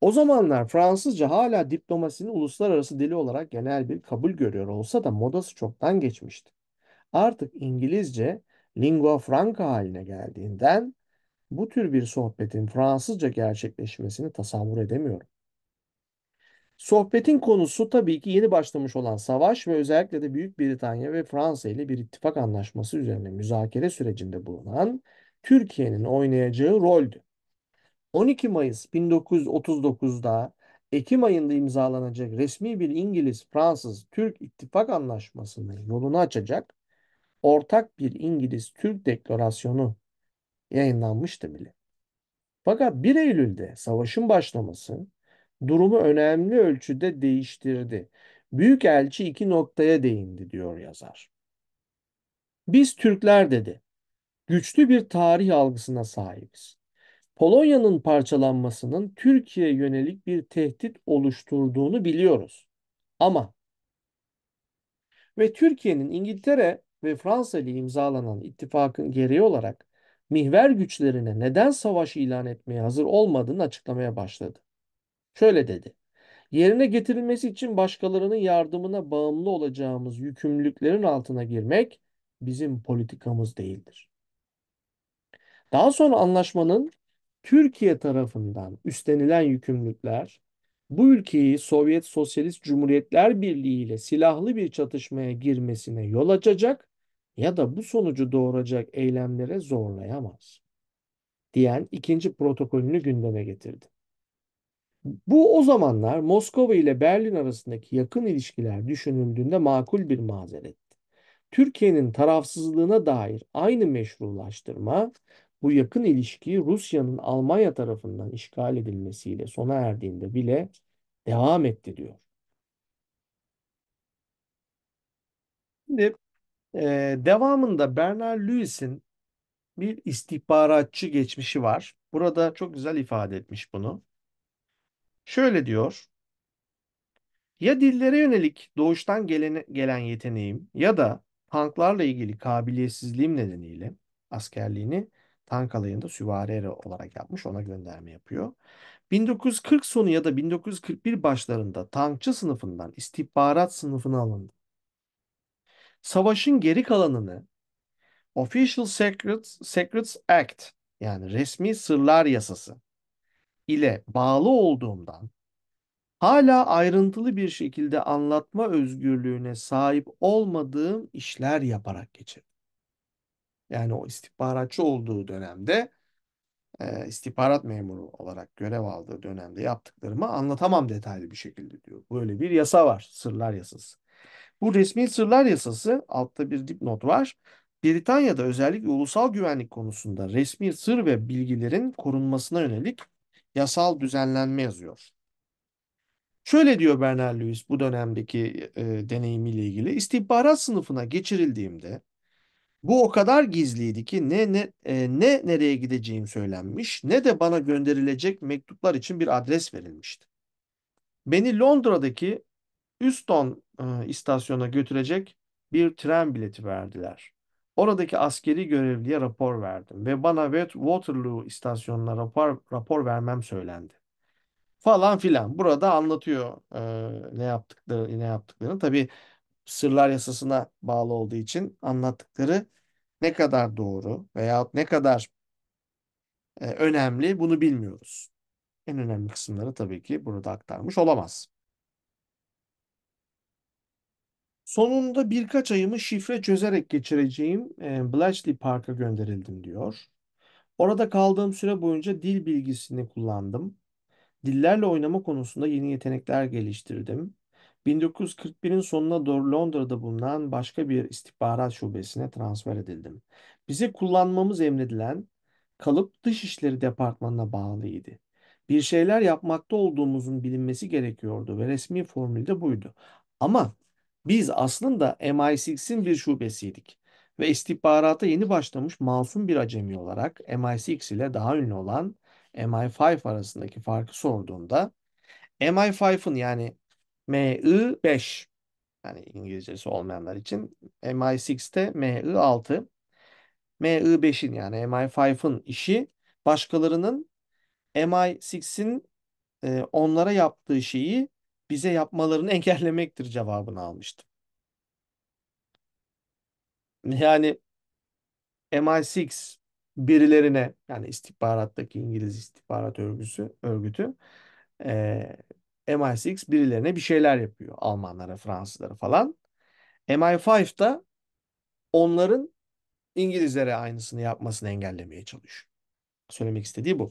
O zamanlar Fransızca hala diplomasinin uluslararası dili olarak genel bir kabul görüyor olsa da modası çoktan geçmişti. Artık İngilizce lingua franca haline geldiğinden bu tür bir sohbetin Fransızca gerçekleşmesini tasavvur edemiyorum. Sohbetin konusu tabii ki yeni başlamış olan savaş ve özellikle de Büyük Britanya ve Fransa ile bir ittifak anlaşması üzerine müzakere sürecinde bulunan Türkiye'nin oynayacağı roldü. 12 Mayıs 1939'da Ekim ayında imzalanacak resmi bir İngiliz-Fransız-Türk ittifak anlaşmasının yolunu açacak ortak bir İngiliz-Türk deklarasyonu yayınlanmıştı bile. Fakat 1 Eylül'de savaşın başlaması durumu önemli ölçüde değiştirdi. Büyükelçi iki noktaya değindi diyor yazar. Biz Türkler dedi, güçlü bir tarih algısına sahibiz. Polonya'nın parçalanmasının Türkiye yönelik bir tehdit oluşturduğunu biliyoruz. Ama ve Türkiye'nin İngiltere ve Fransa ile imzalanan ittifakın gereği olarak mihver güçlerine neden savaş ilan etmeye hazır olmadığını açıklamaya başladı. Şöyle dedi. Yerine getirilmesi için başkalarının yardımına bağımlı olacağımız yükümlülüklerin altına girmek bizim politikamız değildir. Daha sonra anlaşmanın Türkiye tarafından üstlenilen yükümlülükler bu ülkeyi Sovyet Sosyalist Cumhuriyetler Birliği ile silahlı bir çatışmaya girmesine yol açacak ya da bu sonucu doğuracak eylemlere zorlayamaz diyen ikinci protokolünü gündeme getirdi. Bu o zamanlar Moskova ile Berlin arasındaki yakın ilişkiler düşünüldüğünde makul bir mazeretti. Türkiye'nin tarafsızlığına dair aynı meşrulaştırma bu yakın ilişki Rusya'nın Almanya tarafından işgal edilmesiyle sona erdiğinde bile devam etti diyor. Şimdi e, devamında Bernard Lewis'in bir istihbaratçı geçmişi var. Burada çok güzel ifade etmiş bunu. Şöyle diyor. Ya dillere yönelik doğuştan gelen, gelen yeteneğim ya da tanklarla ilgili kabiliyetsizliğim nedeniyle askerliğini tank alayında süvari olarak yapmış ona gönderme yapıyor. 1940 sonu ya da 1941 başlarında tankçı sınıfından istihbarat sınıfına alındı. Savaşın geri kalanını Official Secrets, Secrets Act yani resmi sırlar yasası ile bağlı olduğumdan hala ayrıntılı bir şekilde anlatma özgürlüğüne sahip olmadığım işler yaparak geçirdim. Yani o istihbaratçı olduğu dönemde e, istihbarat memuru olarak görev aldığı dönemde yaptıklarımı anlatamam detaylı bir şekilde diyor. Böyle bir yasa var, sırlar yasası. Bu resmi sırlar yasası, altta bir dipnot var. Britanya'da özellikle ulusal güvenlik konusunda resmi sır ve bilgilerin korunmasına yönelik yasal düzenlenme yazıyor. Şöyle diyor Bernard-Lewis bu dönemdeki e, deneyimiyle ilgili. İstihbarat sınıfına geçirildiğimde bu o kadar gizliydi ki ne ne e, ne nereye gideceğim söylenmiş ne de bana gönderilecek mektuplar için bir adres verilmişti. Beni Londra'daki Euston e, istasyona götürecek bir tren bileti verdiler. Oradaki askeri görevliye rapor verdim ve bana Waterloo istasyonuna rapor, rapor vermem söylendi. Falan filan. Burada anlatıyor e, ne yaptıkları, ne yaptıklarını. tabi sırlar yasasına bağlı olduğu için anlattıkları ne kadar doğru veya ne kadar e, önemli bunu bilmiyoruz. En önemli kısımları tabii ki burada aktarmış olamaz. Sonunda birkaç ayımı şifre çözerek geçireceğim e, Bletchley Park'a gönderildim diyor. Orada kaldığım süre boyunca dil bilgisini kullandım. Dillerle oynama konusunda yeni yetenekler geliştirdim. 1941'in sonuna doğru Londra'da bulunan başka bir istihbarat şubesine transfer edildim. Bize kullanmamız emredilen kalıp Dışişleri Departmanı'na bağlıydı. Bir şeyler yapmakta olduğumuzun bilinmesi gerekiyordu ve resmi formülde buydu. Ama biz aslında MI6'in bir şubesiydik ve istihbarata yeni başlamış masum bir acemi olarak MI6 ile daha ünlü olan MI5 arasındaki farkı sorduğunda MI5'ın yani MI5 yani İngilizcesi olmayanlar için MI6'te MI6 MI5'in yani MI5'ın işi başkalarının MI6'in e, onlara yaptığı şeyi bize yapmalarını engellemektir cevabını almıştım. Yani MI6 birilerine yani istihbarattaki İngiliz istihbarat örgüsü örgütü e, MI6 birilerine bir şeyler yapıyor. Almanlara, Fransızlara falan. MI5 da onların İngilizlere aynısını yapmasını engellemeye çalışıyor. Söylemek istediği bu.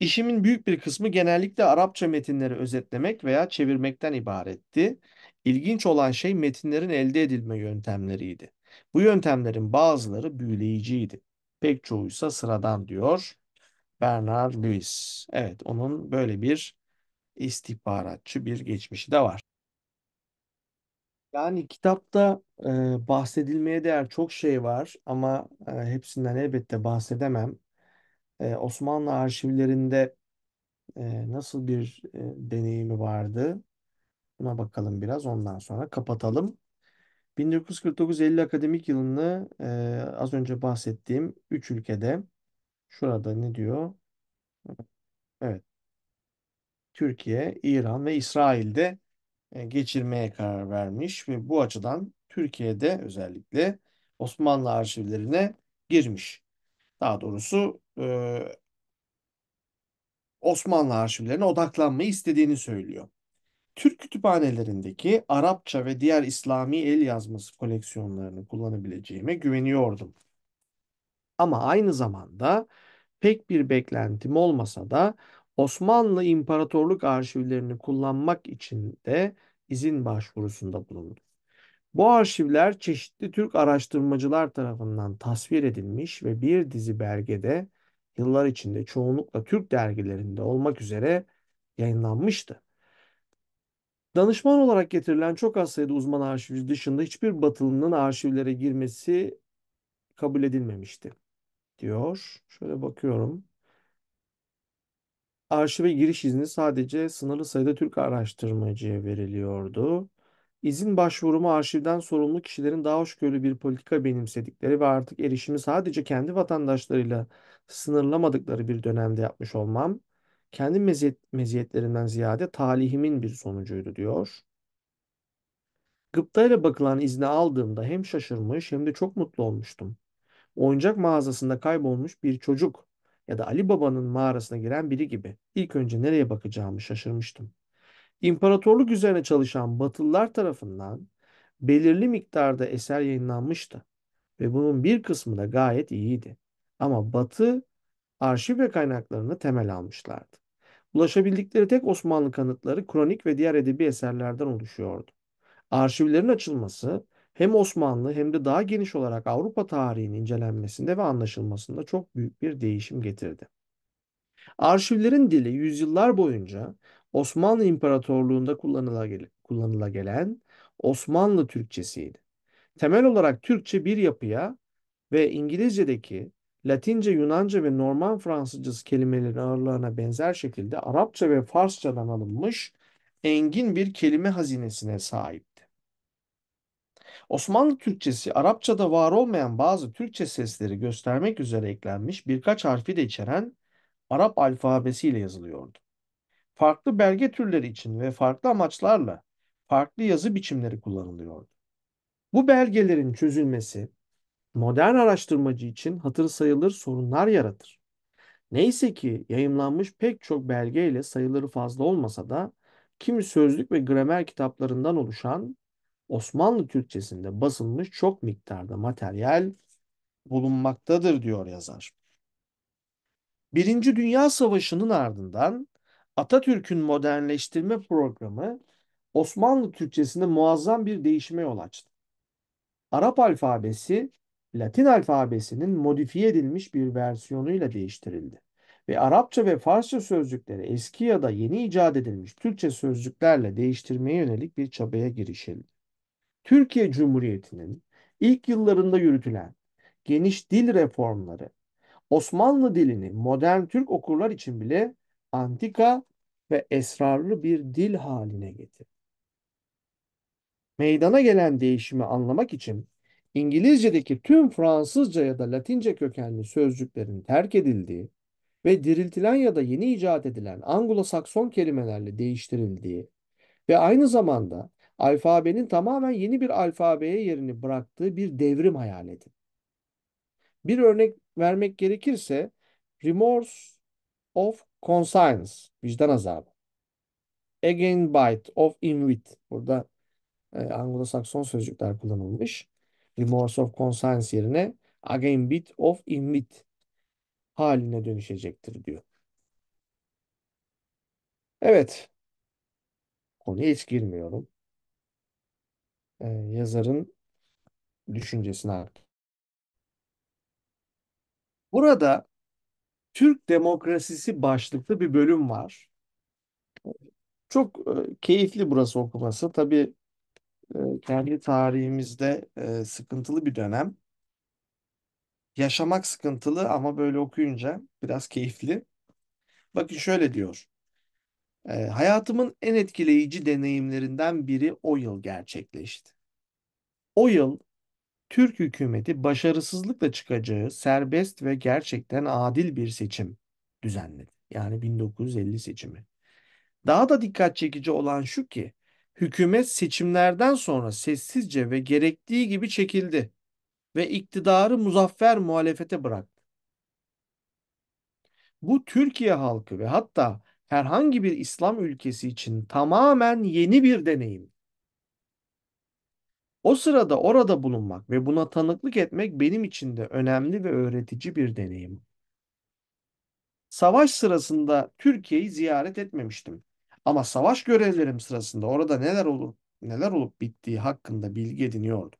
İşimin büyük bir kısmı genellikle Arapça metinleri özetlemek veya çevirmekten ibaretti. İlginç olan şey metinlerin elde edilme yöntemleriydi. Bu yöntemlerin bazıları büyüleyiciydi. Pek çoğuysa sıradan diyor Bernard Lewis. Evet onun böyle bir istihbaratçı bir geçmişi de var. Yani kitapta e, bahsedilmeye değer çok şey var ama e, hepsinden elbette bahsedemem e, Osmanlı arşivlerinde e, nasıl bir e, deneyimi vardı? Buna bakalım biraz ondan sonra kapatalım. 1949-50 akademik yılını e, az önce bahsettiğim 3 ülkede şurada ne diyor? Evet. Türkiye, İran ve İsrail'de e, geçirmeye karar vermiş ve bu açıdan Türkiye'de özellikle Osmanlı arşivlerine girmiş. Daha doğrusu Osmanlı arşivlerine odaklanmayı istediğini söylüyor. Türk kütüphanelerindeki Arapça ve diğer İslami el yazması koleksiyonlarını kullanabileceğime güveniyordum. Ama aynı zamanda pek bir beklentim olmasa da Osmanlı İmparatorluk arşivlerini kullanmak için de izin başvurusunda bulundum. Bu arşivler çeşitli Türk araştırmacılar tarafından tasvir edilmiş ve bir dizi belgede yıllar içinde çoğunlukla Türk dergilerinde olmak üzere yayınlanmıştı. Danışman olarak getirilen çok az sayıda uzman arşivci dışında hiçbir Batılı'nın arşivlere girmesi kabul edilmemişti diyor. Şöyle bakıyorum. Arşive giriş izni sadece sınırlı sayıda Türk araştırmacıya veriliyordu. İzin başvurumu arşivden sorumlu kişilerin daha hoşgörülü bir politika benimsedikleri ve artık erişimi sadece kendi vatandaşlarıyla sınırlamadıkları bir dönemde yapmış olmam, kendi meziyet, meziyetlerimden ziyade talihimin bir sonucuydu diyor. Gıptayla bakılan izni aldığımda hem şaşırmış hem de çok mutlu olmuştum. Oyuncak mağazasında kaybolmuş bir çocuk ya da Ali Baba'nın mağarasına giren biri gibi ilk önce nereye bakacağımı şaşırmıştım. İmparatorluk üzerine çalışan Batılılar tarafından belirli miktarda eser yayınlanmıştı ve bunun bir kısmı da gayet iyiydi. Ama Batı arşiv ve kaynaklarını temel almışlardı. Ulaşabildikleri tek Osmanlı kanıtları kronik ve diğer edebi eserlerden oluşuyordu. Arşivlerin açılması hem Osmanlı hem de daha geniş olarak Avrupa tarihinin incelenmesinde ve anlaşılmasında çok büyük bir değişim getirdi. Arşivlerin dili yüzyıllar boyunca Osmanlı İmparatorluğu'nda kullanıla, kullanıla gelen Osmanlı Türkçesiydi. Temel olarak Türkçe bir yapıya ve İngilizce'deki Latince, Yunanca ve Norman Fransızcası kelimelerin ağırlığına benzer şekilde Arapça ve Farsçadan alınmış engin bir kelime hazinesine sahipti. Osmanlı Türkçesi, Arapçada var olmayan bazı Türkçe sesleri göstermek üzere eklenmiş birkaç harfi de içeren Arap alfabesiyle yazılıyordu farklı belge türleri için ve farklı amaçlarla farklı yazı biçimleri kullanılıyordu. Bu belgelerin çözülmesi modern araştırmacı için hatır sayılır sorunlar yaratır. Neyse ki yayımlanmış pek çok belgeyle sayıları fazla olmasa da kimi sözlük ve gramer kitaplarından oluşan Osmanlı Türkçesinde basılmış çok miktarda materyal bulunmaktadır diyor yazar. Birinci Dünya Savaşı'nın ardından Atatürk'ün modernleştirme programı Osmanlı Türkçesinde muazzam bir değişime yol açtı. Arap alfabesi Latin alfabesinin modifiye edilmiş bir versiyonuyla değiştirildi ve Arapça ve Farsça sözcükleri eski ya da yeni icat edilmiş Türkçe sözcüklerle değiştirmeye yönelik bir çabaya girişildi. Türkiye Cumhuriyeti'nin ilk yıllarında yürütülen geniş dil reformları Osmanlı dilini modern Türk okurlar için bile antika ve esrarlı bir dil haline getir. Meydana gelen değişimi anlamak için İngilizce'deki tüm Fransızca ya da Latince kökenli sözcüklerin terk edildiği ve diriltilen ya da yeni icat edilen Anglo-Sakson kelimelerle değiştirildiği ve aynı zamanda alfabenin tamamen yeni bir alfabeye yerini bıraktığı bir devrim hayal edin. Bir örnek vermek gerekirse Remorse of Conscience, vicdan azabı. Again bite of invit. Burada e, Anglo-Sakson sözcükler kullanılmış. Remorse of conscience yerine again bit of invit haline dönüşecektir diyor. Evet. Konuya hiç girmiyorum. Ee, yazarın düşüncesine artık. Burada Türk Demokrasisi başlıklı bir bölüm var. Çok e, keyifli burası okuması. Tabii e, kendi tarihimizde e, sıkıntılı bir dönem. Yaşamak sıkıntılı ama böyle okuyunca biraz keyifli. Bakın şöyle diyor. Hayatımın en etkileyici deneyimlerinden biri o yıl gerçekleşti. O yıl Türk hükümeti başarısızlıkla çıkacağı serbest ve gerçekten adil bir seçim düzenledi. Yani 1950 seçimi. Daha da dikkat çekici olan şu ki hükümet seçimlerden sonra sessizce ve gerektiği gibi çekildi ve iktidarı muzaffer muhalefete bıraktı. Bu Türkiye halkı ve hatta herhangi bir İslam ülkesi için tamamen yeni bir deneyim. O sırada orada bulunmak ve buna tanıklık etmek benim için de önemli ve öğretici bir deneyim. Savaş sırasında Türkiye'yi ziyaret etmemiştim. Ama savaş görevlerim sırasında orada neler olup neler olup bittiği hakkında bilgi ediniyordum.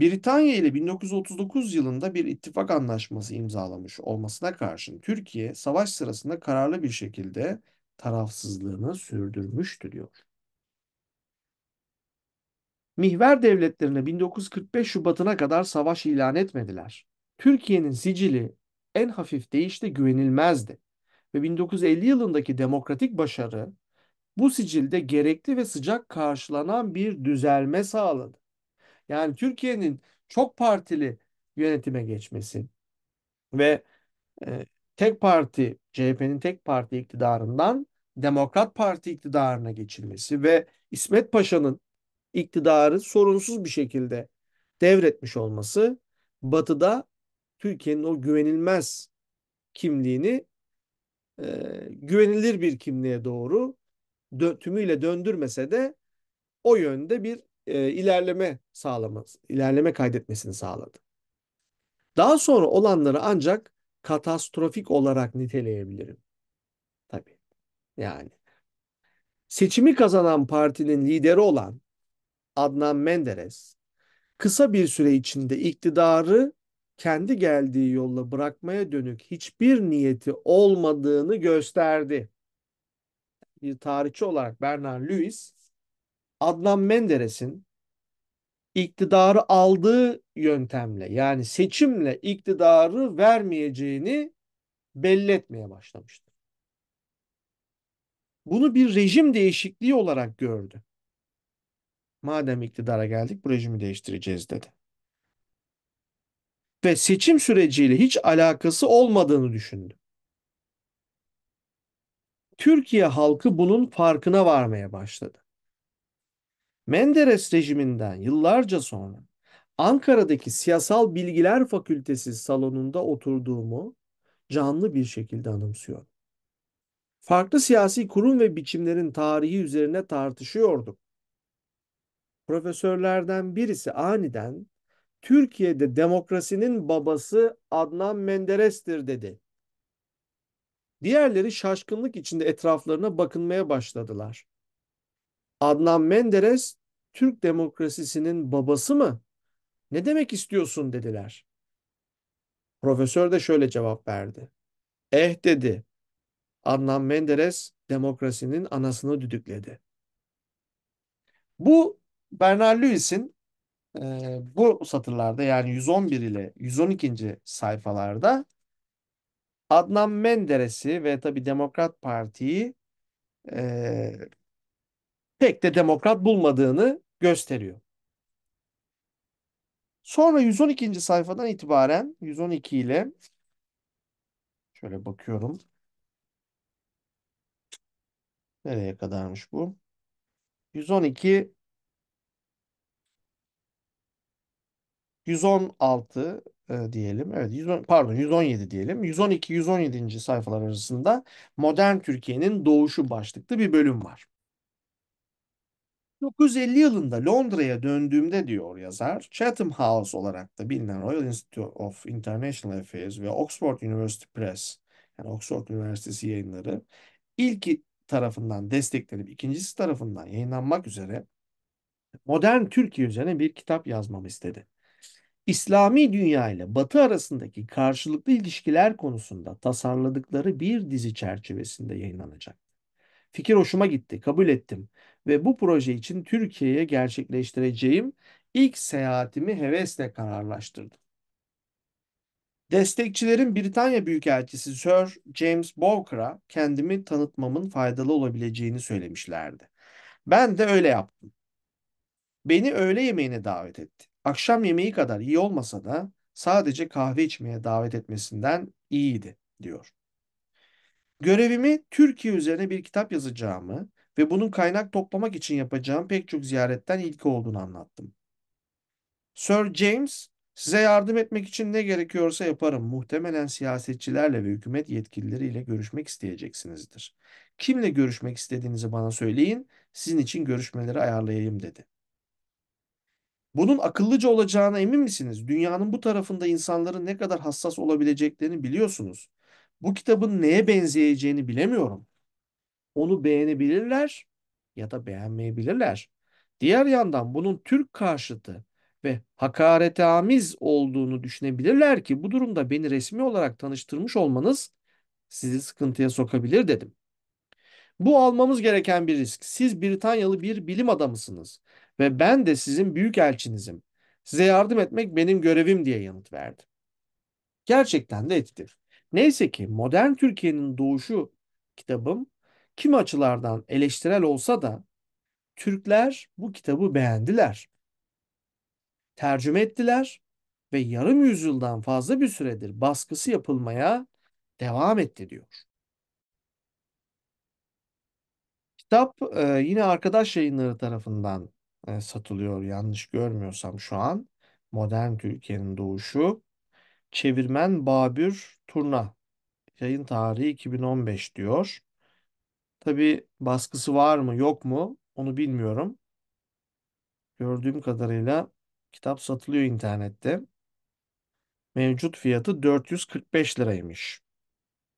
Britanya ile 1939 yılında bir ittifak anlaşması imzalamış olmasına karşın Türkiye savaş sırasında kararlı bir şekilde tarafsızlığını sürdürmüştür diyor. Mihver devletlerine 1945 Şubat'ına kadar savaş ilan etmediler. Türkiye'nin sicili en hafif değişte güvenilmezdi ve 1950 yılındaki demokratik başarı bu sicilde gerekli ve sıcak karşılanan bir düzelme sağladı. Yani Türkiye'nin çok partili yönetime geçmesi ve e, tek parti CHP'nin tek parti iktidarından Demokrat Parti iktidarına geçilmesi ve İsmet Paşa'nın iktidarı sorunsuz bir şekilde devretmiş olması Batı'da Türkiye'nin o güvenilmez kimliğini e, güvenilir bir kimliğe doğru dö tümüyle döndürmese de o yönde bir e, ilerleme sağlaması, ilerleme kaydetmesini sağladı. Daha sonra olanları ancak katastrofik olarak niteleyebilirim. Tabii. Yani seçimi kazanan partinin lideri olan Adnan Menderes kısa bir süre içinde iktidarı kendi geldiği yolla bırakmaya dönük hiçbir niyeti olmadığını gösterdi. Bir tarihçi olarak Bernard Lewis Adnan Menderes'in iktidarı aldığı yöntemle yani seçimle iktidarı vermeyeceğini belli etmeye başlamıştı. Bunu bir rejim değişikliği olarak gördü. Madem iktidara geldik bu rejimi değiştireceğiz dedi. Ve seçim süreciyle hiç alakası olmadığını düşündü. Türkiye halkı bunun farkına varmaya başladı. Menderes rejiminden yıllarca sonra Ankara'daki Siyasal Bilgiler Fakültesi salonunda oturduğumu canlı bir şekilde anımsıyorum. Farklı siyasi kurum ve biçimlerin tarihi üzerine tartışıyorduk profesörlerden birisi aniden Türkiye'de demokrasinin babası Adnan Menderes'tir dedi. Diğerleri şaşkınlık içinde etraflarına bakınmaya başladılar. Adnan Menderes Türk demokrasisinin babası mı? Ne demek istiyorsun dediler. Profesör de şöyle cevap verdi. Eh dedi. Adnan Menderes demokrasinin anasını düdükledi. Bu Bernard Lewis'in e, bu satırlarda yani 111 ile 112. sayfalarda Adnan Menderes'i ve tabi Demokrat Parti'yi e, pek de demokrat bulmadığını gösteriyor. Sonra 112. sayfadan itibaren 112 ile şöyle bakıyorum. Nereye kadarmış bu? 112 116 e, diyelim. Evet 110 pardon 117 diyelim. 112 117. sayfalar arasında Modern Türkiye'nin Doğuşu başlıklı bir bölüm var. 1950 yılında Londra'ya döndüğümde diyor yazar, Chatham House olarak da bilinen Royal Institute of International Affairs ve Oxford University Press, yani Oxford Üniversitesi yayınları ilk tarafından desteklenip ikincisi tarafından yayınlanmak üzere modern Türkiye üzerine bir kitap yazmamı istedi. İslami dünya ile Batı arasındaki karşılıklı ilişkiler konusunda tasarladıkları bir dizi çerçevesinde yayınlanacak. Fikir hoşuma gitti, kabul ettim ve bu proje için Türkiye'ye gerçekleştireceğim ilk seyahatimi hevesle kararlaştırdım. Destekçilerin Britanya Büyükelçisi Sir James Bowker'a kendimi tanıtmamın faydalı olabileceğini söylemişlerdi. Ben de öyle yaptım. Beni öğle yemeğine davet etti akşam yemeği kadar iyi olmasa da sadece kahve içmeye davet etmesinden iyiydi diyor. Görevimi Türkiye üzerine bir kitap yazacağımı ve bunun kaynak toplamak için yapacağım pek çok ziyaretten ilki olduğunu anlattım. Sir James, size yardım etmek için ne gerekiyorsa yaparım. Muhtemelen siyasetçilerle ve hükümet yetkilileriyle görüşmek isteyeceksinizdir. Kimle görüşmek istediğinizi bana söyleyin, sizin için görüşmeleri ayarlayayım dedi. Bunun akıllıca olacağına emin misiniz? Dünyanın bu tarafında insanların ne kadar hassas olabileceklerini biliyorsunuz. Bu kitabın neye benzeyeceğini bilemiyorum. Onu beğenebilirler ya da beğenmeyebilirler. Diğer yandan bunun Türk karşıtı ve hakarete amiz olduğunu düşünebilirler ki bu durumda beni resmi olarak tanıştırmış olmanız sizi sıkıntıya sokabilir dedim. Bu almamız gereken bir risk. Siz Britanyalı bir bilim adamısınız ve ben de sizin büyük elçinizim. Size yardım etmek benim görevim diye yanıt verdi. Gerçekten de etti. Neyse ki modern Türkiye'nin doğuşu kitabım kim açılardan eleştirel olsa da Türkler bu kitabı beğendiler. Tercüme ettiler ve yarım yüzyıldan fazla bir süredir baskısı yapılmaya devam etti diyor. Kitap e, yine arkadaş yayınları tarafından e, satılıyor yanlış görmüyorsam şu an. Modern Türkiye'nin doğuşu. Çevirmen Babür Turna. Yayın tarihi 2015 diyor. Tabi baskısı var mı yok mu onu bilmiyorum. Gördüğüm kadarıyla kitap satılıyor internette. Mevcut fiyatı 445 liraymış.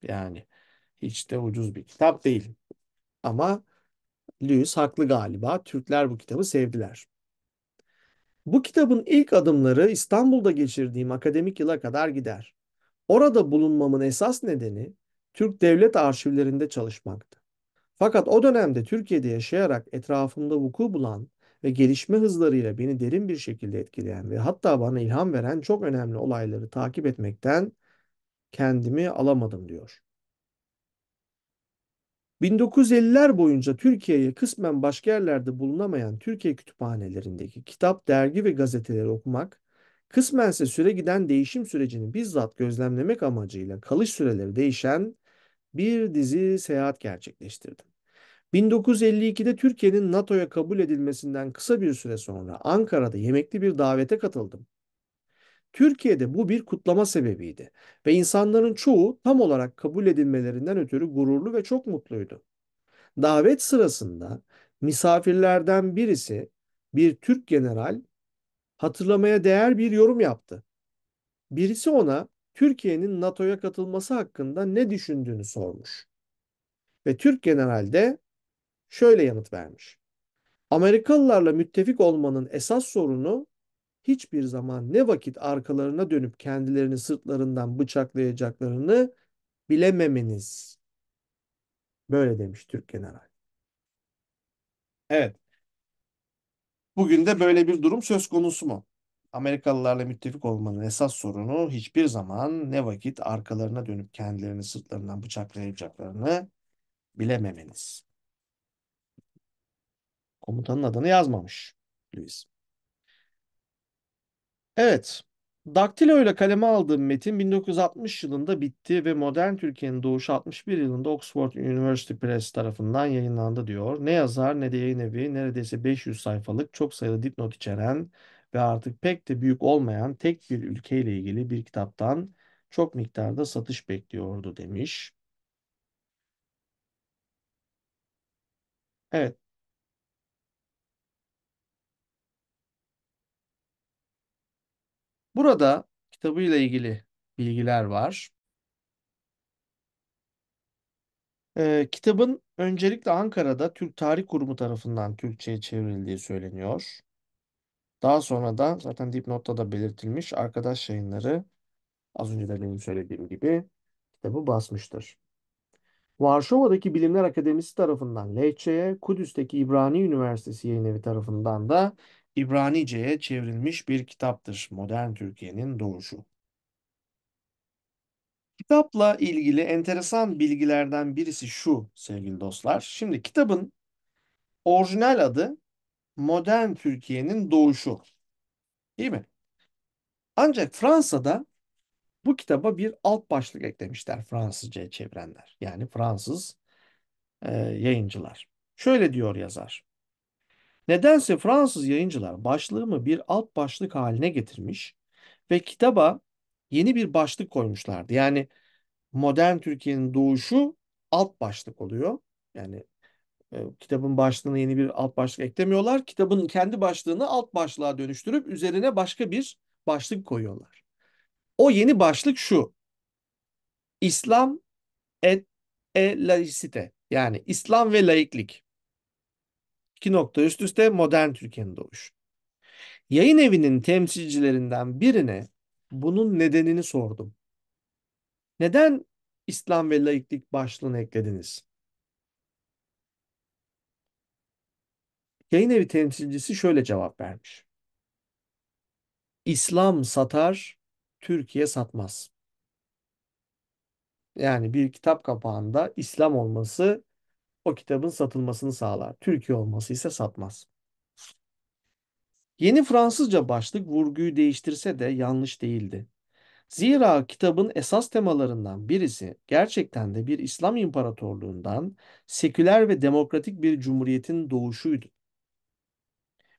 Yani hiç de ucuz bir kitap değil. Ama Lewis haklı galiba. Türkler bu kitabı sevdiler. Bu kitabın ilk adımları İstanbul'da geçirdiğim akademik yıla kadar gider. Orada bulunmamın esas nedeni Türk devlet arşivlerinde çalışmaktı. Fakat o dönemde Türkiye'de yaşayarak etrafımda vuku bulan ve gelişme hızlarıyla beni derin bir şekilde etkileyen ve hatta bana ilham veren çok önemli olayları takip etmekten kendimi alamadım diyor. 1950'ler boyunca Türkiye'ye kısmen başka yerlerde bulunamayan Türkiye kütüphanelerindeki kitap, dergi ve gazeteleri okumak, kısmense süre giden değişim sürecini bizzat gözlemlemek amacıyla kalış süreleri değişen bir dizi seyahat gerçekleştirdim. 1952'de Türkiye'nin NATO'ya kabul edilmesinden kısa bir süre sonra Ankara'da yemekli bir davete katıldım. Türkiye'de bu bir kutlama sebebiydi ve insanların çoğu tam olarak kabul edilmelerinden ötürü gururlu ve çok mutluydu. Davet sırasında misafirlerden birisi bir Türk general hatırlamaya değer bir yorum yaptı. Birisi ona Türkiye'nin NATO'ya katılması hakkında ne düşündüğünü sormuş. Ve Türk general de şöyle yanıt vermiş. Amerikalılarla müttefik olmanın esas sorunu hiçbir zaman ne vakit arkalarına dönüp kendilerini sırtlarından bıçaklayacaklarını bilememeniz. Böyle demiş Türk general. Evet. Bugün de böyle bir durum söz konusu mu? Amerikalılarla müttefik olmanın esas sorunu hiçbir zaman ne vakit arkalarına dönüp kendilerini sırtlarından bıçaklayacaklarını bilememeniz. Komutanın adını yazmamış Louis. Evet. Daktilo ile kaleme aldığım metin 1960 yılında bitti ve modern Türkiye'nin doğuşu 61 yılında Oxford University Press tarafından yayınlandı diyor. Ne yazar ne de yayın evi neredeyse 500 sayfalık çok sayıda dipnot içeren ve artık pek de büyük olmayan tek bir ülkeyle ilgili bir kitaptan çok miktarda satış bekliyordu demiş. Evet Burada kitabıyla ilgili bilgiler var. Ee, kitabın öncelikle Ankara'da Türk Tarih Kurumu tarafından Türkçe'ye çevrildiği söyleniyor. Daha sonra da zaten dipnotta da belirtilmiş arkadaş yayınları az önce de benim söylediğim gibi kitabı basmıştır. Varşova'daki Bilimler Akademisi tarafından Lehçe'ye, Kudüs'teki İbrani Üniversitesi Yayınevi tarafından da İbranice'ye çevrilmiş bir kitaptır modern Türkiye'nin doğuşu. Kitapla ilgili enteresan bilgilerden birisi şu sevgili dostlar. Şimdi kitabın orijinal adı Modern Türkiye'nin Doğuşu. Değil mi? Ancak Fransa'da bu kitaba bir alt başlık eklemişler Fransızca'ya çevirenler. Yani Fransız e, yayıncılar. Şöyle diyor yazar. Nedense Fransız yayıncılar başlığımı bir alt başlık haline getirmiş ve kitaba yeni bir başlık koymuşlardı. Yani modern Türkiye'nin doğuşu alt başlık oluyor. Yani e, kitabın başlığına yeni bir alt başlık eklemiyorlar. Kitabın kendi başlığını alt başlığa dönüştürüp üzerine başka bir başlık koyuyorlar. O yeni başlık şu. İslam et e laicite yani İslam ve laiklik iki nokta üst üste modern Türkiye'nin doğuşu. Yayın evinin temsilcilerinden birine bunun nedenini sordum. Neden İslam ve laiklik başlığını eklediniz? Yayın evi temsilcisi şöyle cevap vermiş. İslam satar, Türkiye satmaz. Yani bir kitap kapağında İslam olması o kitabın satılmasını sağlar. Türkiye olması ise satmaz. Yeni Fransızca başlık vurguyu değiştirse de yanlış değildi. Zira kitabın esas temalarından birisi gerçekten de bir İslam imparatorluğundan seküler ve demokratik bir cumhuriyetin doğuşuydu.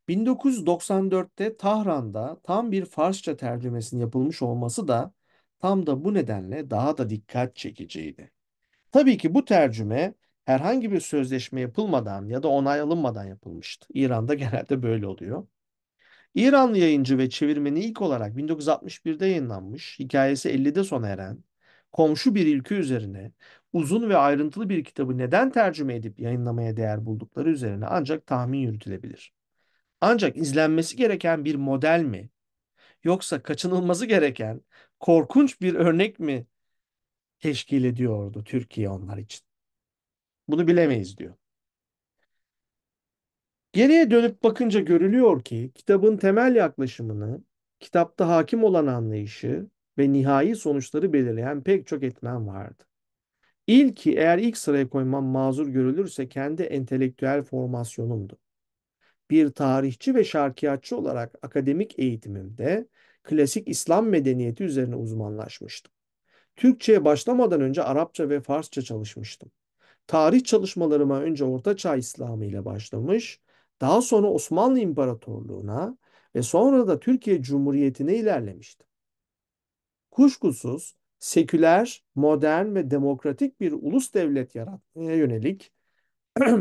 1994'te Tahran'da tam bir Farsça tercümesinin yapılmış olması da tam da bu nedenle daha da dikkat çekiciydi. Tabii ki bu tercüme herhangi bir sözleşme yapılmadan ya da onay alınmadan yapılmıştı. İran'da genelde böyle oluyor. İranlı yayıncı ve çevirmeni ilk olarak 1961'de yayınlanmış, hikayesi 50'de sona eren, komşu bir ülke üzerine uzun ve ayrıntılı bir kitabı neden tercüme edip yayınlamaya değer buldukları üzerine ancak tahmin yürütülebilir. Ancak izlenmesi gereken bir model mi yoksa kaçınılması gereken korkunç bir örnek mi teşkil ediyordu Türkiye onlar için? Bunu bilemeyiz diyor. Geriye dönüp bakınca görülüyor ki kitabın temel yaklaşımını, kitapta hakim olan anlayışı ve nihai sonuçları belirleyen pek çok etmen vardı. İlki eğer ilk sıraya koymam mazur görülürse kendi entelektüel formasyonumdu. Bir tarihçi ve şarkiyatçı olarak akademik eğitimimde klasik İslam medeniyeti üzerine uzmanlaşmıştım. Türkçe'ye başlamadan önce Arapça ve Farsça çalışmıştım. Tarih çalışmalarıma önce Ortaçağ İslamı ile başlamış, daha sonra Osmanlı İmparatorluğu'na ve sonra da Türkiye Cumhuriyeti'ne ilerlemiştim. Kuşkusuz seküler, modern ve demokratik bir ulus devlet yaratmaya yönelik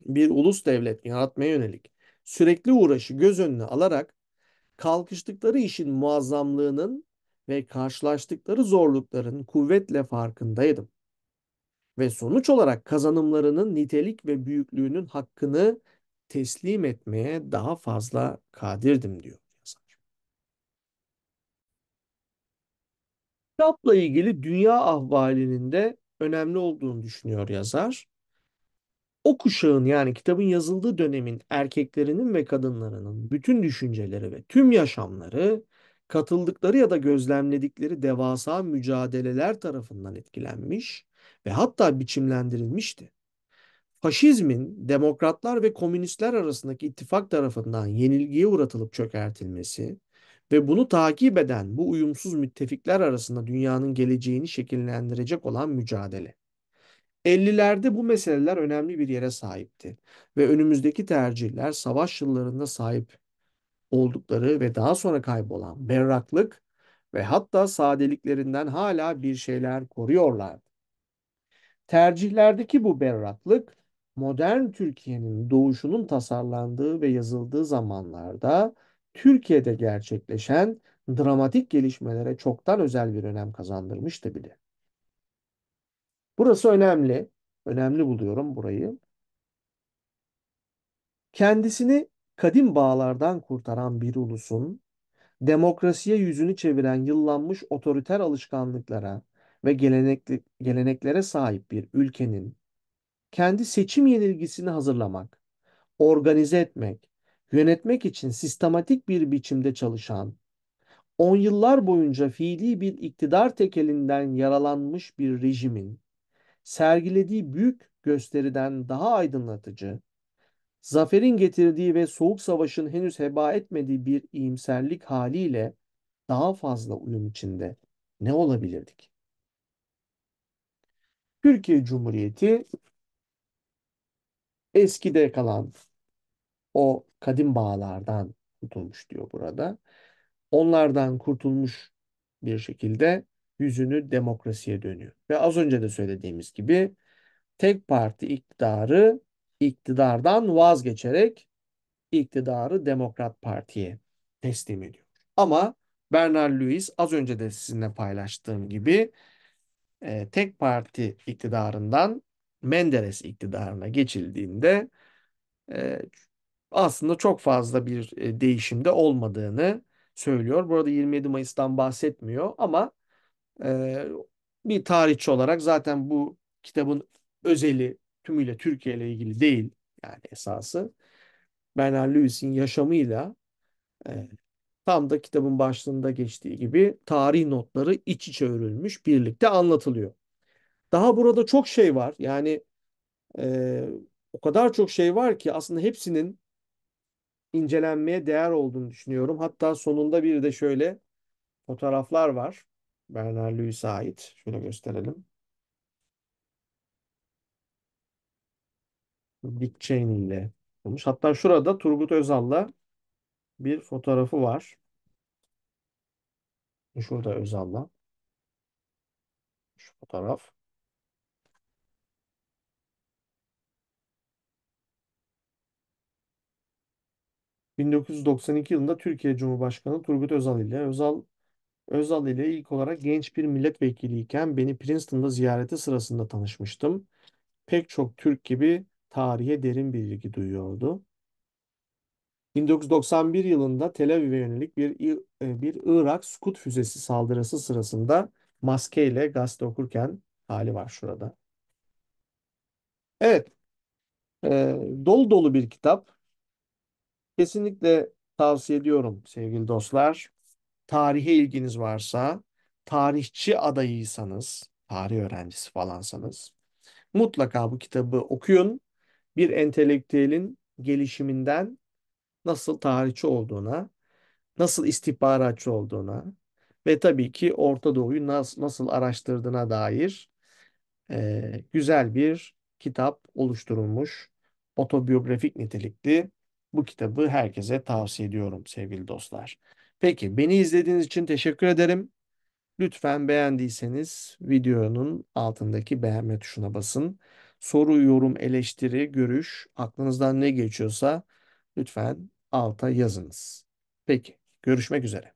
bir ulus devlet yaratmaya yönelik sürekli uğraşı göz önüne alarak kalkıştıkları işin muazzamlığının ve karşılaştıkları zorlukların kuvvetle farkındaydım ve sonuç olarak kazanımlarının nitelik ve büyüklüğünün hakkını teslim etmeye daha fazla kadirdim diyor yazar. Kitapla ilgili dünya ahvalinin de önemli olduğunu düşünüyor yazar. O kuşağın yani kitabın yazıldığı dönemin erkeklerinin ve kadınlarının bütün düşünceleri ve tüm yaşamları katıldıkları ya da gözlemledikleri devasa mücadeleler tarafından etkilenmiş ve hatta biçimlendirilmişti. Faşizmin demokratlar ve komünistler arasındaki ittifak tarafından yenilgiye uğratılıp çökertilmesi ve bunu takip eden bu uyumsuz müttefikler arasında dünyanın geleceğini şekillendirecek olan mücadele. 50'lerde bu meseleler önemli bir yere sahipti ve önümüzdeki tercihler savaş yıllarında sahip oldukları ve daha sonra kaybolan berraklık ve hatta sadeliklerinden hala bir şeyler koruyorlardı. Tercihlerdeki bu berraklık modern Türkiye'nin doğuşunun tasarlandığı ve yazıldığı zamanlarda Türkiye'de gerçekleşen dramatik gelişmelere çoktan özel bir önem kazandırmıştı bile. Burası önemli. Önemli buluyorum burayı. Kendisini kadim bağlardan kurtaran bir ulusun, demokrasiye yüzünü çeviren yıllanmış otoriter alışkanlıklara, ve gelenekli, geleneklere sahip bir ülkenin kendi seçim yenilgisini hazırlamak, organize etmek, yönetmek için sistematik bir biçimde çalışan, on yıllar boyunca fiili bir iktidar tekelinden yaralanmış bir rejimin sergilediği büyük gösteriden daha aydınlatıcı, zaferin getirdiği ve soğuk savaşın henüz heba etmediği bir iyimserlik haliyle daha fazla uyum içinde ne olabilirdik? Türkiye Cumhuriyeti eskide kalan o kadim bağlardan kurtulmuş diyor burada. Onlardan kurtulmuş bir şekilde yüzünü demokrasiye dönüyor. Ve az önce de söylediğimiz gibi tek parti iktidarı iktidardan vazgeçerek iktidarı Demokrat Parti'ye teslim ediyor. Ama Bernard Lewis az önce de sizinle paylaştığım gibi e, tek parti iktidarından Menderes iktidarına geçildiğinde e, aslında çok fazla bir e, değişimde olmadığını söylüyor. Burada 27 Mayıs'tan bahsetmiyor ama e, bir tarihçi olarak zaten bu kitabın özeli tümüyle Türkiye ile ilgili değil yani esası. Bernard Lewis'in yaşamıyla e, tam da kitabın başlığında geçtiği gibi tarih notları iç içe örülmüş, birlikte anlatılıyor. Daha burada çok şey var. Yani e, o kadar çok şey var ki aslında hepsinin incelenmeye değer olduğunu düşünüyorum. Hatta sonunda bir de şöyle fotoğraflar var. Bernard Lewis'e ait. Şöyle gösterelim. Dick Cheney ile olmuş. Hatta şurada Turgut Özal'la bir fotoğrafı var. Şurada Özal'la. Şu fotoğraf. ...1992 yılında Türkiye Cumhurbaşkanı Turgut Özal ile Özal Özal ile ilk olarak genç bir milletvekiliyken beni Princeton'da ziyareti sırasında tanışmıştım. Pek çok Türk gibi tarihe derin bir ilgi duyuyordu. 1991 yılında Tel Aviv'e yönelik bir e, bir Irak Skud füzesi saldırısı sırasında maskeyle gazete okurken hali var şurada. Evet. E, dolu dolu bir kitap. Kesinlikle tavsiye ediyorum sevgili dostlar. Tarihe ilginiz varsa, tarihçi adayıysanız, tarih öğrencisi falansanız mutlaka bu kitabı okuyun. Bir entelektüelin gelişiminden nasıl tarihçi olduğuna, nasıl istihbaratçı olduğuna ve tabii ki Orta Doğu'yu nasıl, nasıl araştırdığına dair e, güzel bir kitap oluşturulmuş. Otobiyografik nitelikli. Bu kitabı herkese tavsiye ediyorum sevgili dostlar. Peki beni izlediğiniz için teşekkür ederim. Lütfen beğendiyseniz videonun altındaki beğenme tuşuna basın. Soru, yorum, eleştiri, görüş, aklınızdan ne geçiyorsa lütfen alta yazınız. Peki görüşmek üzere.